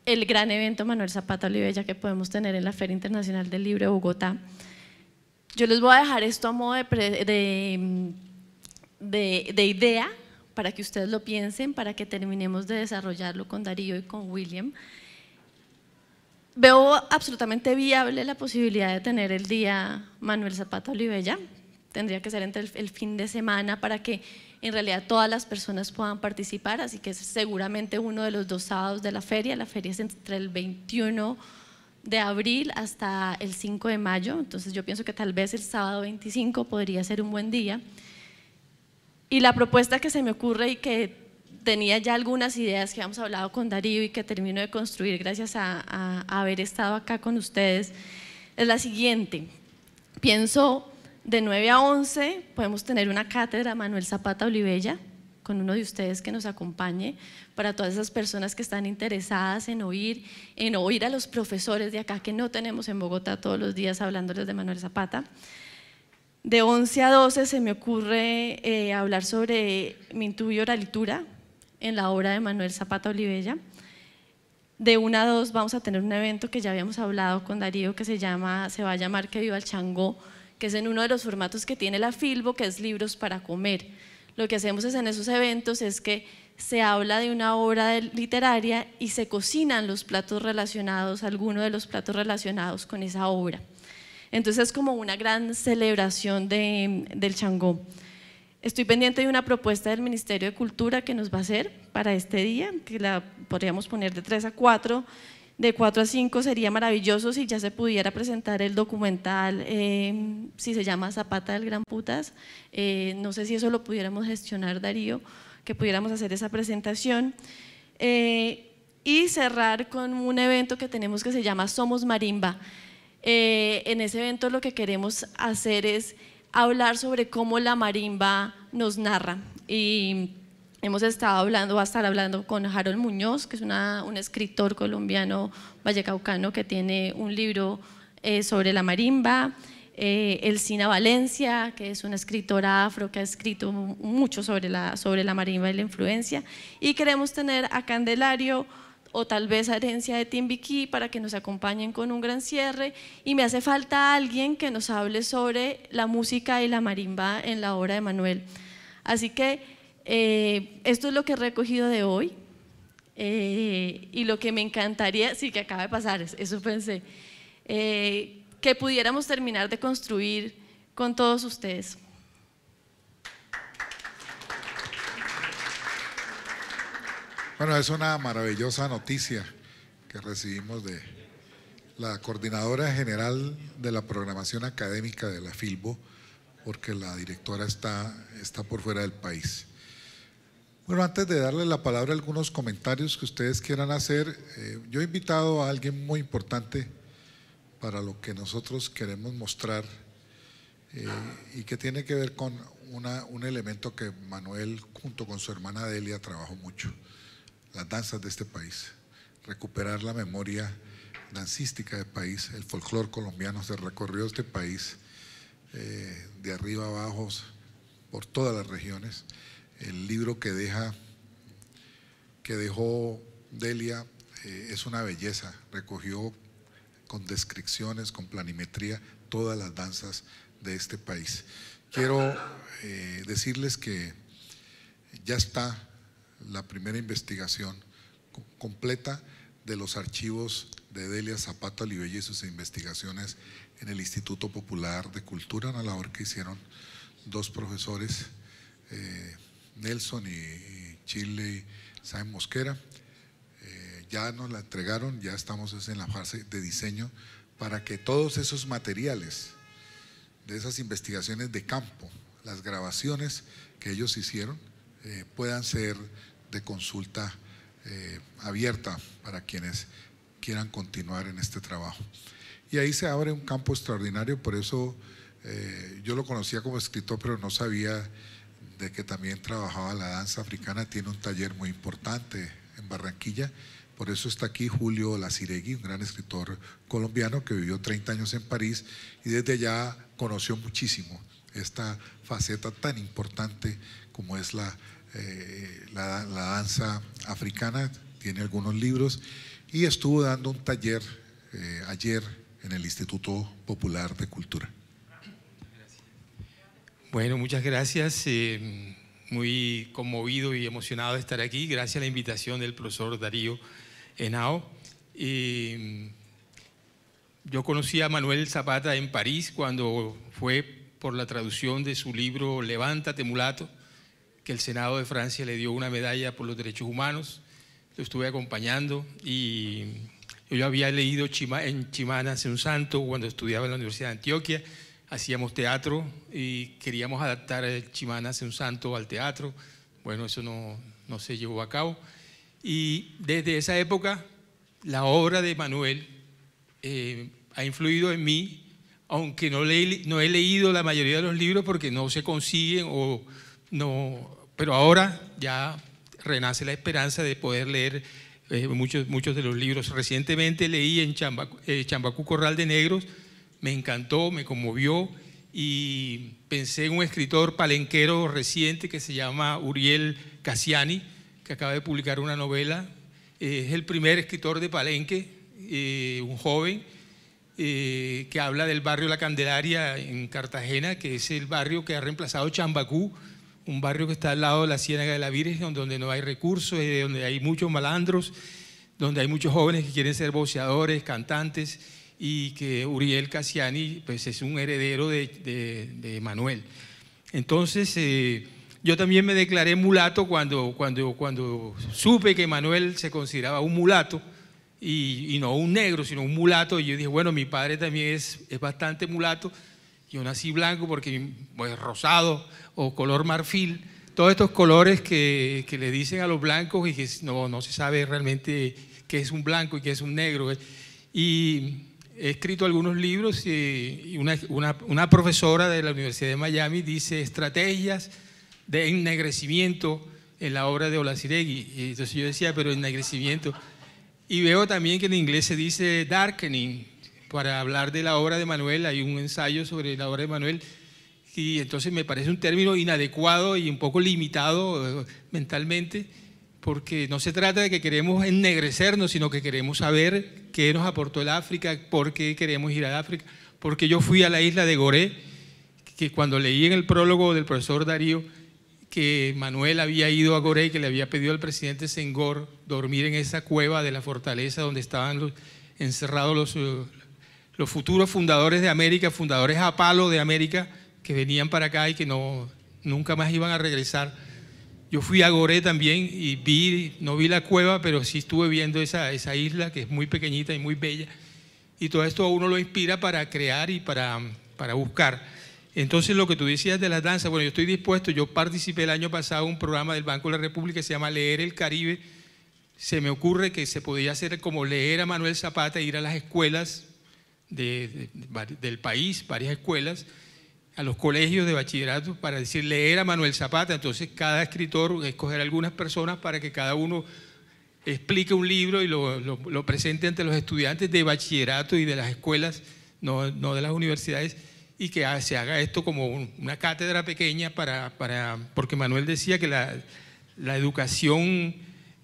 el gran evento Manuel Zapata Olivella que podemos tener en la Feria Internacional del Libre de Bogotá. Yo les voy a dejar esto a modo de, de, mm, de, de idea para que ustedes lo piensen, para que terminemos de desarrollarlo con Darío y con William. Veo absolutamente viable la posibilidad de tener el día Manuel Zapata Olivella. Tendría que ser entre el, fin de semana para que en realidad todas las personas puedan participar, así que es seguramente uno de los dos sábados de la feria. La feria es entre el 21 de abril hasta el 5 de mayo, entonces yo pienso que tal vez el sábado 25 podría ser un buen día. Y la propuesta que se me ocurre y que tenía ya algunas ideas que habíamos hablado con Darío y que termino de construir gracias a, haber estado acá con ustedes, es la siguiente. Pienso de 9 a 11 podemos tener una cátedra Manuel Zapata Olivella con uno de ustedes que nos acompañe para todas esas personas que están interesadas en oír, en oír a los profesores de acá que no tenemos en Bogotá todos los días hablándoles de Manuel Zapata. De 11 a 12 se me ocurre eh, hablar sobre mi y oralitura en la obra de Manuel Zapata Olivella. De 1 a 2 vamos a tener un evento que ya habíamos hablado con Darío que se, llama, se va a llamar Que viva el Changó, que es en uno de los formatos que tiene la Filbo, que es libros para comer. Lo que hacemos es en esos eventos es que se habla de una obra literaria y se cocinan los platos relacionados, algunos de los platos relacionados con esa obra. Entonces es como una gran celebración del Changó. Estoy pendiente de una propuesta del Ministerio de Cultura que nos va a hacer para este día, que la podríamos poner de 3 a 4, de 4 a 5 sería maravilloso si ya se pudiera presentar el documental, eh, si se llama Zapata del Gran Putas, eh, no sé si eso lo pudiéramos gestionar Darío, que pudiéramos hacer esa presentación. Eh, y cerrar con un evento que tenemos que se llama Somos Marimba. Eh, en ese evento lo que queremos hacer es hablar sobre cómo la marimba nos narra. Y hemos estado hablando, va a estar hablando con Harold Muñoz, que es un escritor colombiano vallecaucano que tiene un libro eh, sobre la marimba. Eh, Elcina Valencia, que es una escritora afro que ha escrito mucho sobre sobre la marimba y la influencia. Y queremos tener a Candelario o tal vez a herencia de Timbiquí para que nos acompañen con un gran cierre y me hace falta alguien que nos hable sobre la música y la marimba en la obra de Manuel. Así que eh, esto es lo que he recogido de hoy eh, y lo que me encantaría, sí que acaba de pasar, eso pensé, eh, que pudiéramos terminar de construir con todos ustedes. Bueno, es una maravillosa noticia que recibimos de la coordinadora general de la programación académica de la FILBO, porque la directora está, está por fuera del país. Bueno, antes de darle la palabra a algunos comentarios que ustedes quieran hacer, eh, yo he invitado a alguien muy importante para lo que nosotros queremos mostrar eh, y que tiene que ver con un elemento que Manuel junto con su hermana Delia trabajó mucho las danzas de este país, recuperar la memoria dancística del país, el folclore colombiano se recorrió este país eh, de arriba a abajo por todas las regiones. El libro que deja que dejó Delia eh, es una belleza, recogió con descripciones, con planimetría, todas las danzas de este país. Quiero eh, decirles que ya está la primera investigación completa de los archivos de Delia Zapata Olivella y sus investigaciones en el Instituto Popular de Cultura, una labor que hicieron dos profesores, eh, Nelson y, Chile y Mosquera. Eh, ya nos la entregaron, ya estamos en la fase de diseño para que todos esos materiales de esas investigaciones de campo, las grabaciones que ellos hicieron, eh, puedan ser de consulta eh, abierta para quienes quieran continuar en este trabajo. Y ahí se abre un campo extraordinario, por eso eh, yo lo conocía como escritor, pero no sabía de que también trabajaba la danza africana, tiene un taller muy importante en Barranquilla, por eso está aquí Julio Laciregui, un gran escritor colombiano que vivió 30 años en París y desde allá conoció muchísimo esta faceta tan importante como es eh, la, la, danza africana, tiene algunos libros y estuvo dando un taller eh, ayer en el Instituto Popular de Cultura. Bueno, muchas gracias. Eh, muy conmovido y emocionado de estar aquí. Gracias a la invitación del profesor Darío Henao. yo conocí a Manuel Zapata en París cuando fue por la traducción de su libro Levántate, mulato, que el Senado de Francia le dio una medalla por los derechos humanos. Lo estuve acompañando y yo había leído en Chimana, hace un santo cuando estudiaba en la Universidad de Antioquia. Hacíamos teatro y queríamos adaptar Chimana hace un santo al teatro. Bueno, eso no, no se llevó a cabo. Y desde esa época, la obra de Manuel eh, ha influido en mí aunque no, no he leído la mayoría de los libros porque no se consiguen o no, pero ahora ya renace la esperanza de poder leer eh, muchos, muchos de los libros. Recientemente leí en eh, Chambacu, Chambacú Corral de Negros, me encantó, me conmovió y pensé en un escritor palenquero reciente que se llama Uriel Cassiani, que acaba de publicar una novela. Eh, es el primer escritor de Palenque, un joven eh, que habla del barrio La Candelaria en Cartagena, que es el barrio que ha reemplazado Chambacú, un barrio que está al lado de la Ciénaga de la Virgen, donde no hay recursos, eh, donde hay muchos malandros, donde hay muchos jóvenes que quieren ser boxeadores, cantantes, y que Uriel Cassiani pues, es un heredero de, Manuel. Entonces, eh, yo también me declaré mulato cuando, cuando, cuando supe que Manuel se consideraba un mulato y, no un negro, sino un mulato. Y yo dije, bueno, mi padre también es, es bastante mulato. Yo nací blanco porque pues, rosado o color marfil, todos estos colores que, que, le dicen a los blancos y que no, no se sabe realmente qué es un blanco y qué es un negro. Y he escrito algunos libros eh, y una, una, profesora de la Universidad de Miami dice estrategias de ennegrecimiento en la obra de Olasiregui. Y entonces yo decía, pero ennegrecimiento... Y veo también que en inglés se dice darkening, para hablar de la obra de Manuel, hay un ensayo sobre la obra de Manuel, y entonces me parece un término inadecuado y un poco limitado eh, mentalmente, porque no se trata de que queremos ennegrecernos, sino que queremos saber qué nos aportó el África, por qué queremos ir a África, porque yo fui a la isla de Goré, que cuando leí en el prólogo del profesor Darío, que Manuel había ido a y que le había pedido al presidente Senghor dormir en esa cueva de la fortaleza donde estaban encerrados eh, los, futuros fundadores de América, fundadores a palo de América, que venían para acá y que no, nunca más iban a regresar. Yo fui a Goré también y vi, no vi la cueva, pero sí estuve viendo esa, isla que es muy pequeñita y muy bella. Y todo esto a uno lo inspira para crear y para buscar. Entonces, lo que tú decías de la danza, bueno, yo estoy dispuesto, yo participé el año pasado en un programa del Banco de la República que se llama Leer el Caribe. Se me ocurre que se podría hacer como leer a Manuel Zapata, e ir a las escuelas del país, varias escuelas, a los colegios de bachillerato para decir leer a Manuel Zapata. Entonces, cada escritor escoger algunas personas para que cada uno explique un libro y lo, presente ante los estudiantes de bachillerato y de las escuelas, no de las universidades y que se haga esto como una cátedra pequeña para, porque Manuel decía que la, educación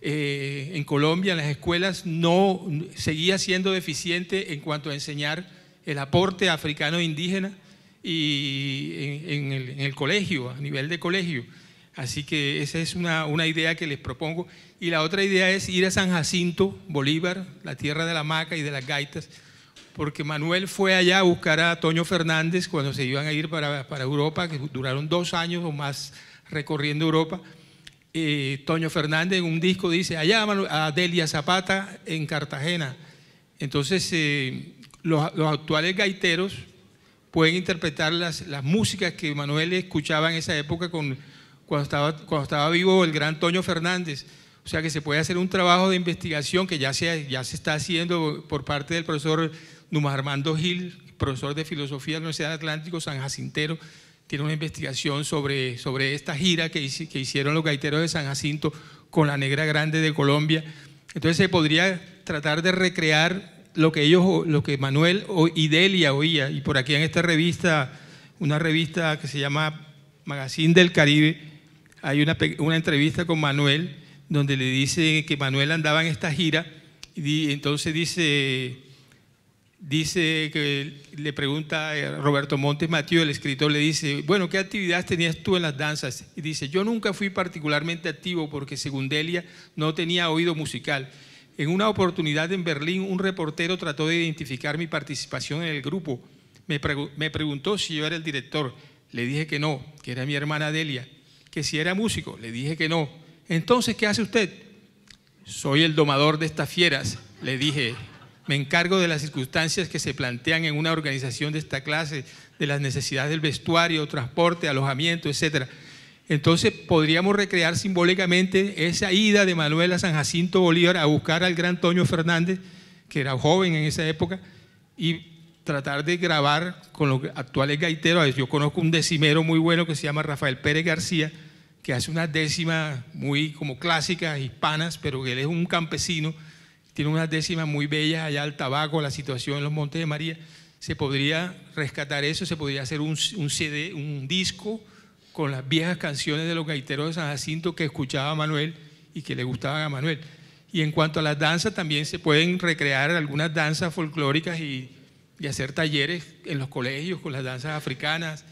eh, en Colombia, en las escuelas, no seguía siendo deficiente en cuanto a enseñar el aporte africano indígena y en, el, colegio, a nivel de colegio. Así que esa es una, una idea que les propongo. Y la otra idea es ir a San Jacinto, Bolívar, la tierra de la maca y de las gaitas, porque Manuel fue allá a buscar a Toño Fernández cuando se iban a ir para, Europa, que duraron dos años o más recorriendo Europa. Eh, Toño Fernández en un disco dice, allá a Delia Zapata en Cartagena. Entonces, eh, los, actuales gaiteros pueden interpretar las, las, músicas que Manuel escuchaba en esa época con, cuando, estaba, cuando estaba vivo el gran Toño Fernández. O sea que se puede hacer un trabajo de investigación que ya se, ya se está haciendo por parte del profesor Numa Armando Gil, profesor de filosofía de la Universidad Atlántico San Jacintero, tiene una investigación sobre, sobre esta gira que, hicieron los gaiteros de San Jacinto con la Negra Grande de Colombia. Entonces se podría tratar de recrear lo que ellos, lo que Manuel y Delia oía, y por aquí en esta revista, una revista que se llama Magazine del Caribe, hay una, una entrevista con Manuel donde le dice que Manuel andaba en esta gira y entonces dice, dice que le pregunta Roberto Montes Mateo, el escritor, le dice, bueno, ¿qué actividades tenías tú en las danzas? Y dice, yo nunca fui particularmente activo porque según Delia no tenía oído musical. En una oportunidad en Berlín, un reportero trató de identificar mi participación en el grupo. Me, me preguntó si yo era el director. Le dije que no, que era mi hermana Delia. Que si era músico, le dije que no. Entonces, ¿qué hace usted? Soy el domador de estas fieras, le dije. Me encargo de las circunstancias que se plantean en una organización de esta clase, de las necesidades del vestuario, transporte, alojamiento, etc. Entonces podríamos recrear simbólicamente esa ida de Manuel a San Jacinto Bolívar a buscar al gran Toño Fernández, que era joven en esa época, y tratar de grabar con los actuales gaiteros. Yo conozco un decimero muy bueno que se llama Rafael Pérez García, que hace unas décimas muy como clásicas, hispanas, pero él es un campesino tiene unas décimas muy bellas allá al tabaco, la situación en los Montes de María. Se podría rescatar eso, se podría hacer un, CD, un disco con las viejas canciones de los gaiteros de San Jacinto que escuchaba Manuel y que le gustaban a Manuel. Y en cuanto a las danzas, también se pueden recrear algunas danzas folclóricas y, hacer talleres en los colegios con las danzas africanas.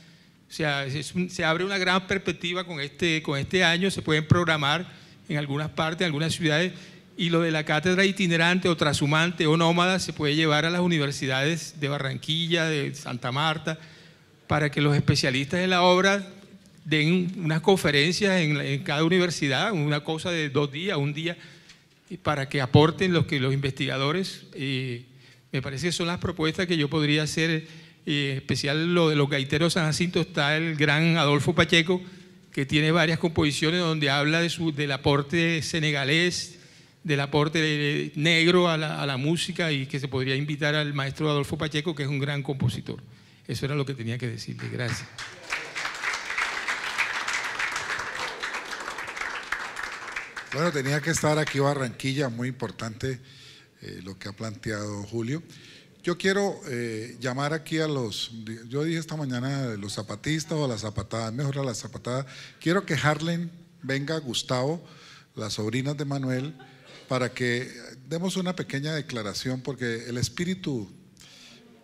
O sea, se abre una gran perspectiva con este, con este año, se pueden programar en algunas partes, en algunas ciudades, y lo de la cátedra itinerante o trasumante, o nómada se puede llevar a las universidades de Barranquilla, de Santa Marta, para que los especialistas de la obra den unas conferencias en, cada universidad, una cosa de dos días, un día, para que aporten los que los investigadores. me parece que son las propuestas que yo podría hacer, especial lo de los gaiteros San Jacinto, está el gran Adolfo Pacheco, que tiene varias composiciones donde habla de su, del aporte senegalés, del aporte negro a la, música y que se podría invitar al maestro Adolfo Pacheco, que es un gran compositor. Eso era lo que tenía que decirle. Gracias. Bueno, tenía que estar aquí Barranquilla, muy importante eh, lo que ha planteado Julio. Yo quiero eh, llamar aquí a los, yo dije esta mañana los zapatistas o las zapatadas mejor a las zapatadas. Quiero que Harlen venga, Gustavo, las sobrinas de Manuel para que demos una pequeña declaración, porque el espíritu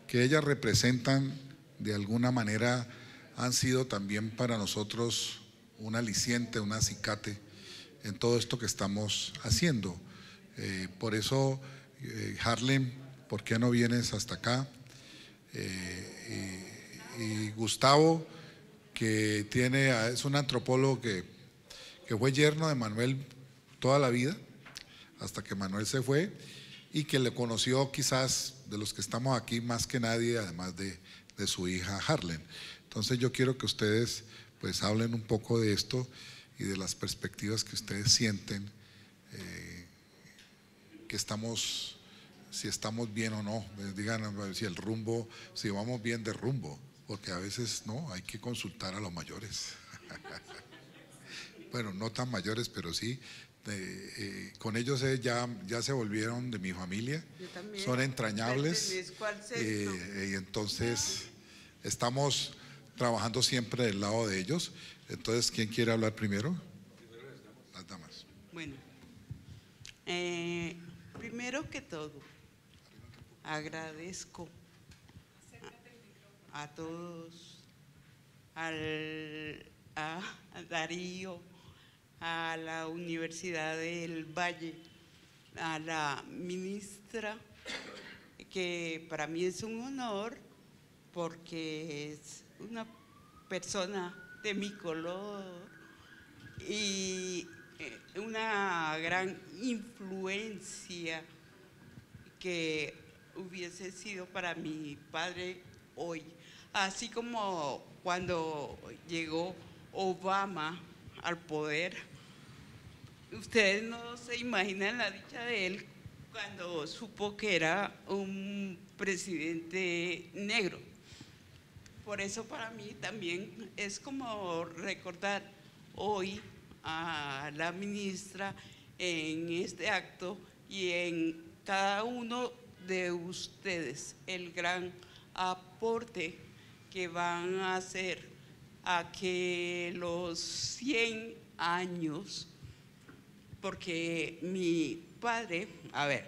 que ellas representan de alguna manera han sido también para nosotros un aliciente, un acicate en todo esto que estamos haciendo. Eh, por eso, eh, Harlem, ¿por qué no vienes hasta acá? Eh, y, Gustavo, que tiene, es un antropólogo que fue yerno de Manuel toda la vida hasta que Manuel se fue y que le conoció quizás de los que estamos aquí más que nadie, además de, su hija Harlen. Entonces yo quiero que ustedes pues hablen un poco de esto y de las perspectivas que ustedes sienten, eh, que estamos, si estamos bien o no, eh, digan si el rumbo, si vamos bien de rumbo, porque a veces no, hay que consultar a los mayores. bueno, no tan mayores, pero sí este, eh, con ellos ya, ya se volvieron de mi familia, son entrañables. Eh, eh, y entonces estamos trabajando siempre del lado de ellos. Entonces, ¿quién quiere hablar primero? Las damas. Bueno, eh, primero que todo, agradezco a, todos, al, a Darío a la Universidad del Valle, a la ministra, que para mí es un honor porque es una persona de mi color y eh, una gran influencia que hubiese sido para mi padre hoy. Así como cuando llegó Obama al poder. Ustedes no se imaginan la dicha de él cuando supo que era un presidente negro. Por eso para mí también es como recordar hoy a la ministra en este acto y en cada uno de ustedes el gran aporte que van a hacer a que los 100 años, porque mi padre, a ver,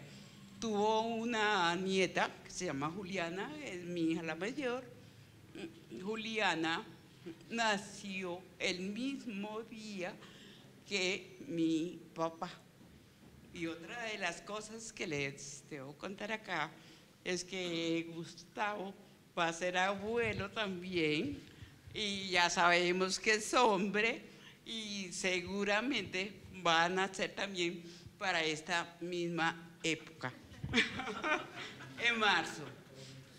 tuvo una nieta que se llama Juliana, es mi hija la mayor. Juliana nació el mismo día que mi papá. Y otra de las cosas que les debo contar acá es que Gustavo va a ser abuelo también y ya sabemos que es hombre y seguramente van a ser también para esta misma época, en marzo.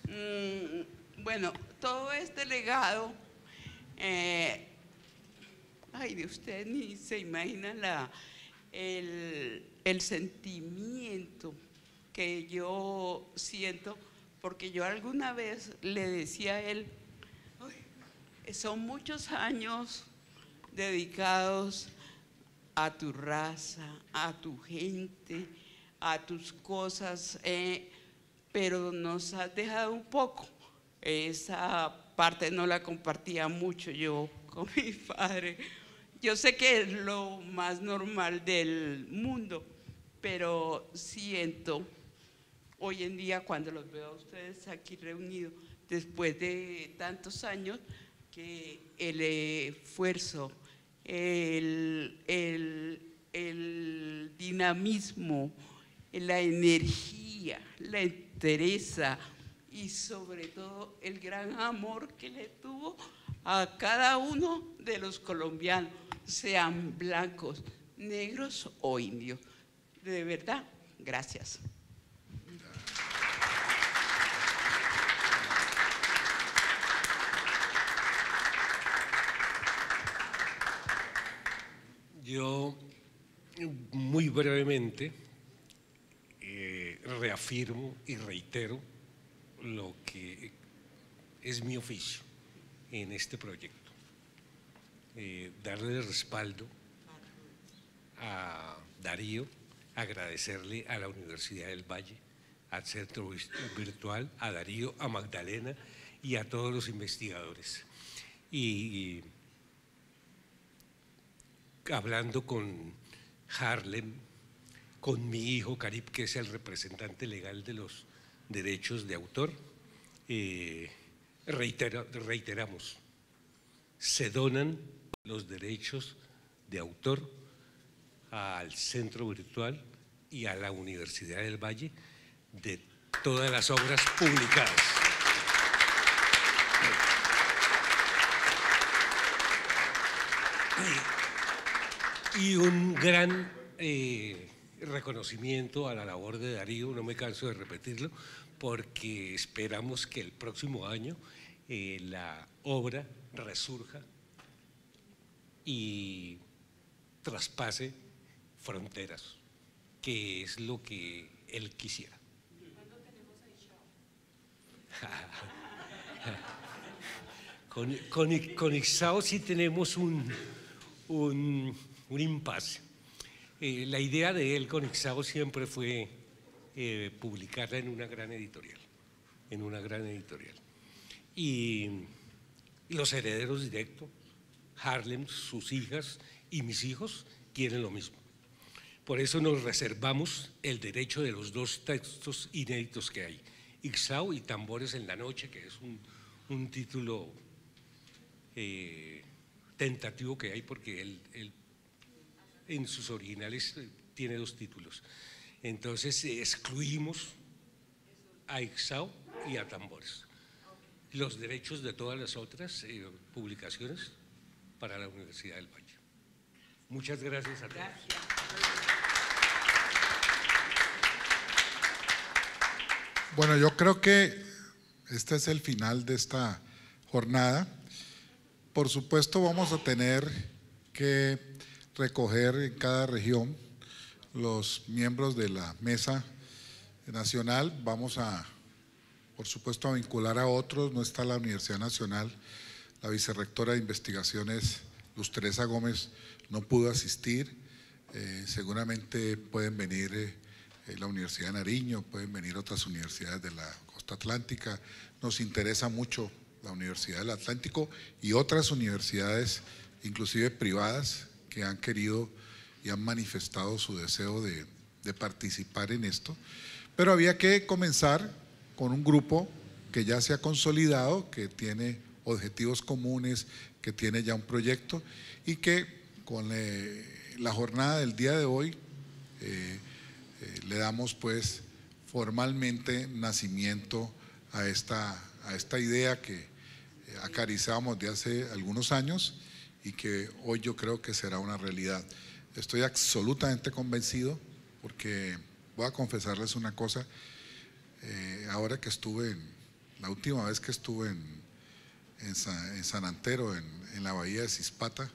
Mm, bueno, todo este legado, eh, ay, de ustedes ni se imagina el, el sentimiento que yo siento, porque yo alguna vez le decía a él, son muchos años dedicados a tu raza, a tu gente, a tus cosas, eh, pero nos has dejado un poco. Esa parte no la compartía mucho yo con mi padre. Yo sé que es lo más normal del mundo, pero siento hoy en día cuando los veo a ustedes aquí reunidos, después de tantos años, que el esfuerzo, el, dinamismo, la energía, la entereza y sobre todo el gran amor que le tuvo a cada uno de los colombianos, sean blancos, negros o indios. De verdad, gracias. Yo, muy brevemente, eh, reafirmo y reitero lo que es mi oficio en este proyecto. Eh, darle respaldo a Darío, agradecerle a la Universidad del Valle, al Centro Virtual, a Darío, a Magdalena y a todos los investigadores. y hablando con Harlem, con mi hijo Carib, que es el representante legal de los derechos de autor, eh, reiteramos, se donan los derechos de autor al Centro Virtual y a la Universidad del Valle de todas las obras publicadas y un gran eh, reconocimiento a la labor de Darío, no me canso de repetirlo, porque esperamos que el próximo año eh, la obra resurja y traspase fronteras, que es lo que él quisiera. tenemos con, con, con Ixao sí tenemos un un impasse. Eh, la idea de él con Ixao siempre fue eh, publicarla en una gran editorial, en una gran editorial. Y, los herederos directos, Harlem, sus hijas y mis hijos quieren lo mismo. Por eso nos reservamos el derecho de los dos textos inéditos que hay, Ixao y Tambores en la Noche, que es un, título eh, tentativo que hay porque él en sus originales eh, tiene dos títulos. Entonces eh, excluimos a Ixao y a Tambores. Los derechos de todas las otras eh, publicaciones para la Universidad del Valle. Muchas gracias a todos. Bueno, yo creo que este es el final de esta jornada. Por supuesto vamos a tener que recoger en cada región los miembros de la mesa nacional. Vamos a, por supuesto, a vincular a otros. No está la Universidad Nacional. La vicerrectora de investigaciones, Luz Teresa Gómez, no pudo asistir. Eh, seguramente pueden venir eh, la Universidad de Nariño, pueden venir otras universidades de la costa atlántica. Nos interesa mucho la Universidad del Atlántico y otras universidades, inclusive privadas, que han querido y han manifestado su deseo de, participar en esto. Pero había que comenzar con un grupo que ya se ha consolidado, que tiene objetivos comunes, que tiene ya un proyecto y que con eh, la jornada del día de hoy eh, eh, le damos pues formalmente nacimiento a esta, a esta idea que acariciamos de hace algunos años y que hoy yo creo que será una realidad. Estoy absolutamente convencido porque voy a confesarles una cosa. Eh, ahora que estuve, la última vez que estuve en, San, Antero, en, la bahía de Cispata,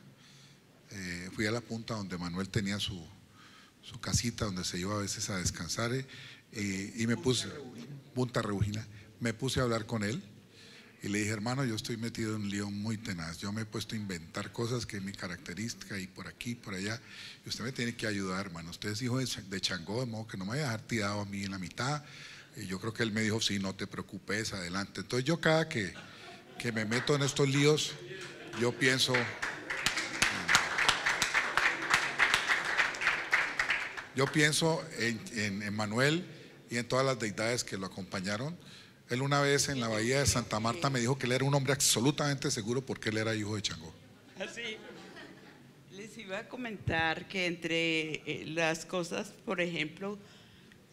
eh, fui a la punta donde Manuel tenía su, casita, donde se iba a veces a descansar, eh, y me puse, Punta me puse a hablar con él y le dije, hermano, yo estoy metido en un lío muy tenaz. Yo me he puesto a inventar cosas que es mi característica y por aquí, por allá. Y usted me tiene que ayudar, hermano. Usted es hijo de Changó, de modo que no me vaya a dejar tirado a mí en la mitad. Y yo creo que él me dijo, sí, no te preocupes, adelante. Entonces yo cada que, que me meto en estos líos, yo pienso... Yo pienso en Manuel y en todas las deidades que lo acompañaron él una vez en la bahía de Santa Marta me dijo que él era un hombre absolutamente seguro porque él era hijo de Changó. Así. Les iba a comentar que entre eh, las cosas, por ejemplo,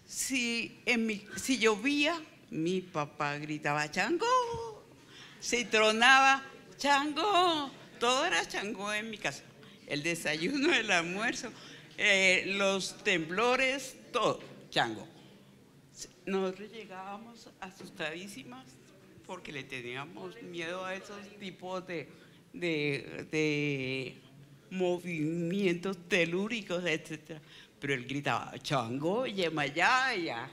si, en mi, si llovía, mi papá gritaba Chango. Si tronaba, Chango. Todo era Chango en mi casa. El desayuno, el almuerzo, eh, los temblores, todo, Chango. Nosotros llegábamos asustadísimas porque le teníamos miedo a esos tipos de, de, movimientos telúricos, etc. Pero él gritaba, chango, yemayá, ya.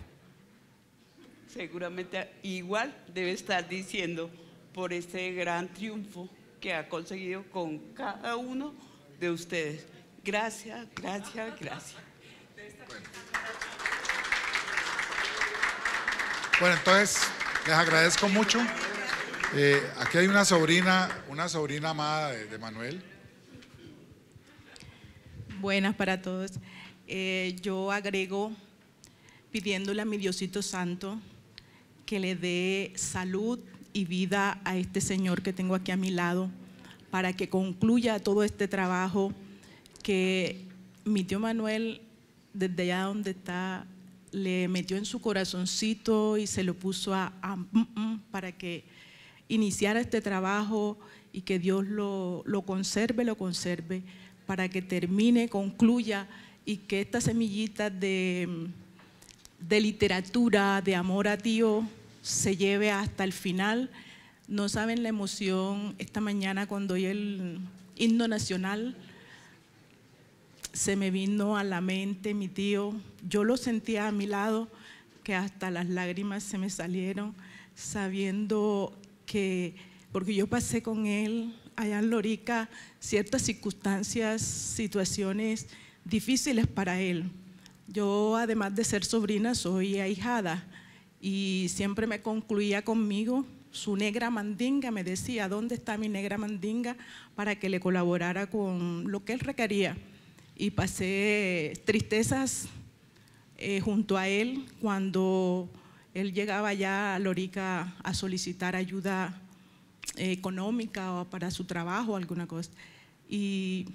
Seguramente igual debe estar diciendo por este gran triunfo que ha conseguido con cada uno de ustedes. Gracias, gracias, gracias. Bueno, entonces les agradezco mucho. Eh, aquí hay una sobrina, una sobrina amada de, Manuel. Buenas para todos. Eh, yo agrego pidiéndole a mi Diosito Santo que le dé salud y vida a este señor que tengo aquí a mi lado para que concluya todo este trabajo que mi tío Manuel, desde allá donde está le metió en su corazoncito y se lo puso a, mm, mm, para que iniciara este trabajo y que Dios lo, conserve, lo conserve, para que termine, concluya y que esta semillita de, de literatura, de amor a Dios, se lleve hasta el final. No saben la emoción esta mañana cuando oí el himno nacional se me vino a la mente mi tío, yo lo sentía a mi lado, que hasta las lágrimas se me salieron, sabiendo que, porque yo pasé con él allá en Lorica ciertas circunstancias, situaciones difíciles para él. Yo, además de ser sobrina, soy ahijada y siempre me concluía conmigo su negra mandinga, me decía, ¿dónde está mi negra mandinga? para que le colaborara con lo que él requería y pasé tristezas eh, junto a él cuando él llegaba ya a Lorica a solicitar ayuda eh, económica o para su trabajo, o alguna cosa. Y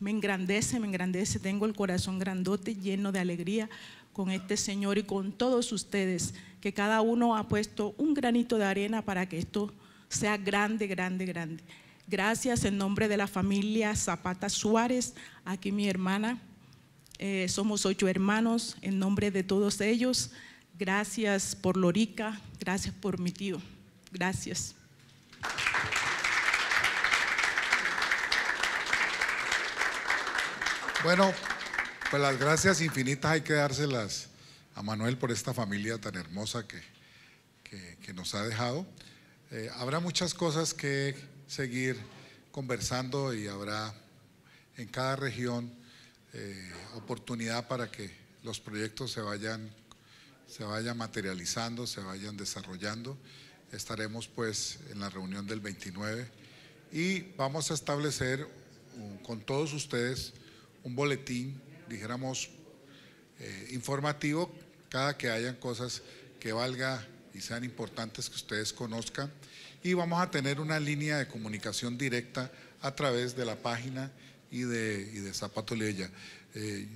me engrandece, me engrandece, tengo el corazón grandote, lleno de alegría con este Señor y con todos ustedes, que cada uno ha puesto un granito de arena para que esto sea grande, grande, grande. Gracias en nombre de la familia Zapata Suárez, aquí mi hermana. Eh, somos ocho hermanos, en nombre de todos ellos. Gracias por Lorica, gracias por mi tío. Gracias. Bueno, pues las gracias infinitas hay que dárselas a Manuel por esta familia tan hermosa que, nos ha dejado. Eh, habrá muchas cosas que seguir conversando y habrá en cada región eh, oportunidad para que los proyectos se vayan, se vayan materializando, se vayan desarrollando. Estaremos pues en la reunión del 29 y vamos a establecer con todos ustedes un boletín, dijéramos, eh, informativo, cada que hayan cosas que valga y sean importantes que ustedes conozcan y vamos a tener una línea de comunicación directa a través de la página y de, Zapato Libella eh,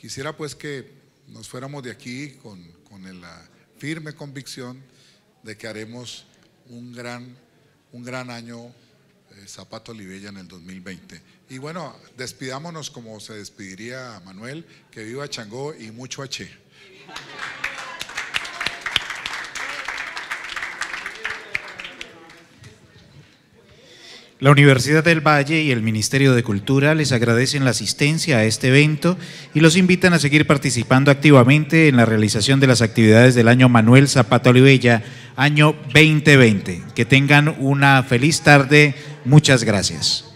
quisiera pues que nos fuéramos de aquí con, la firme convicción de que haremos un gran, un gran año eh, Zapato Olivella en el 2020. Y bueno, despidámonos como se despediría Manuel, que viva Changó y mucho H. La Universidad del Valle y el Ministerio de Cultura les agradecen la asistencia a este evento y los invitan a seguir participando activamente en la realización de las actividades del año Manuel Zapata Olivella, año 2020. Que tengan una feliz tarde. Muchas gracias.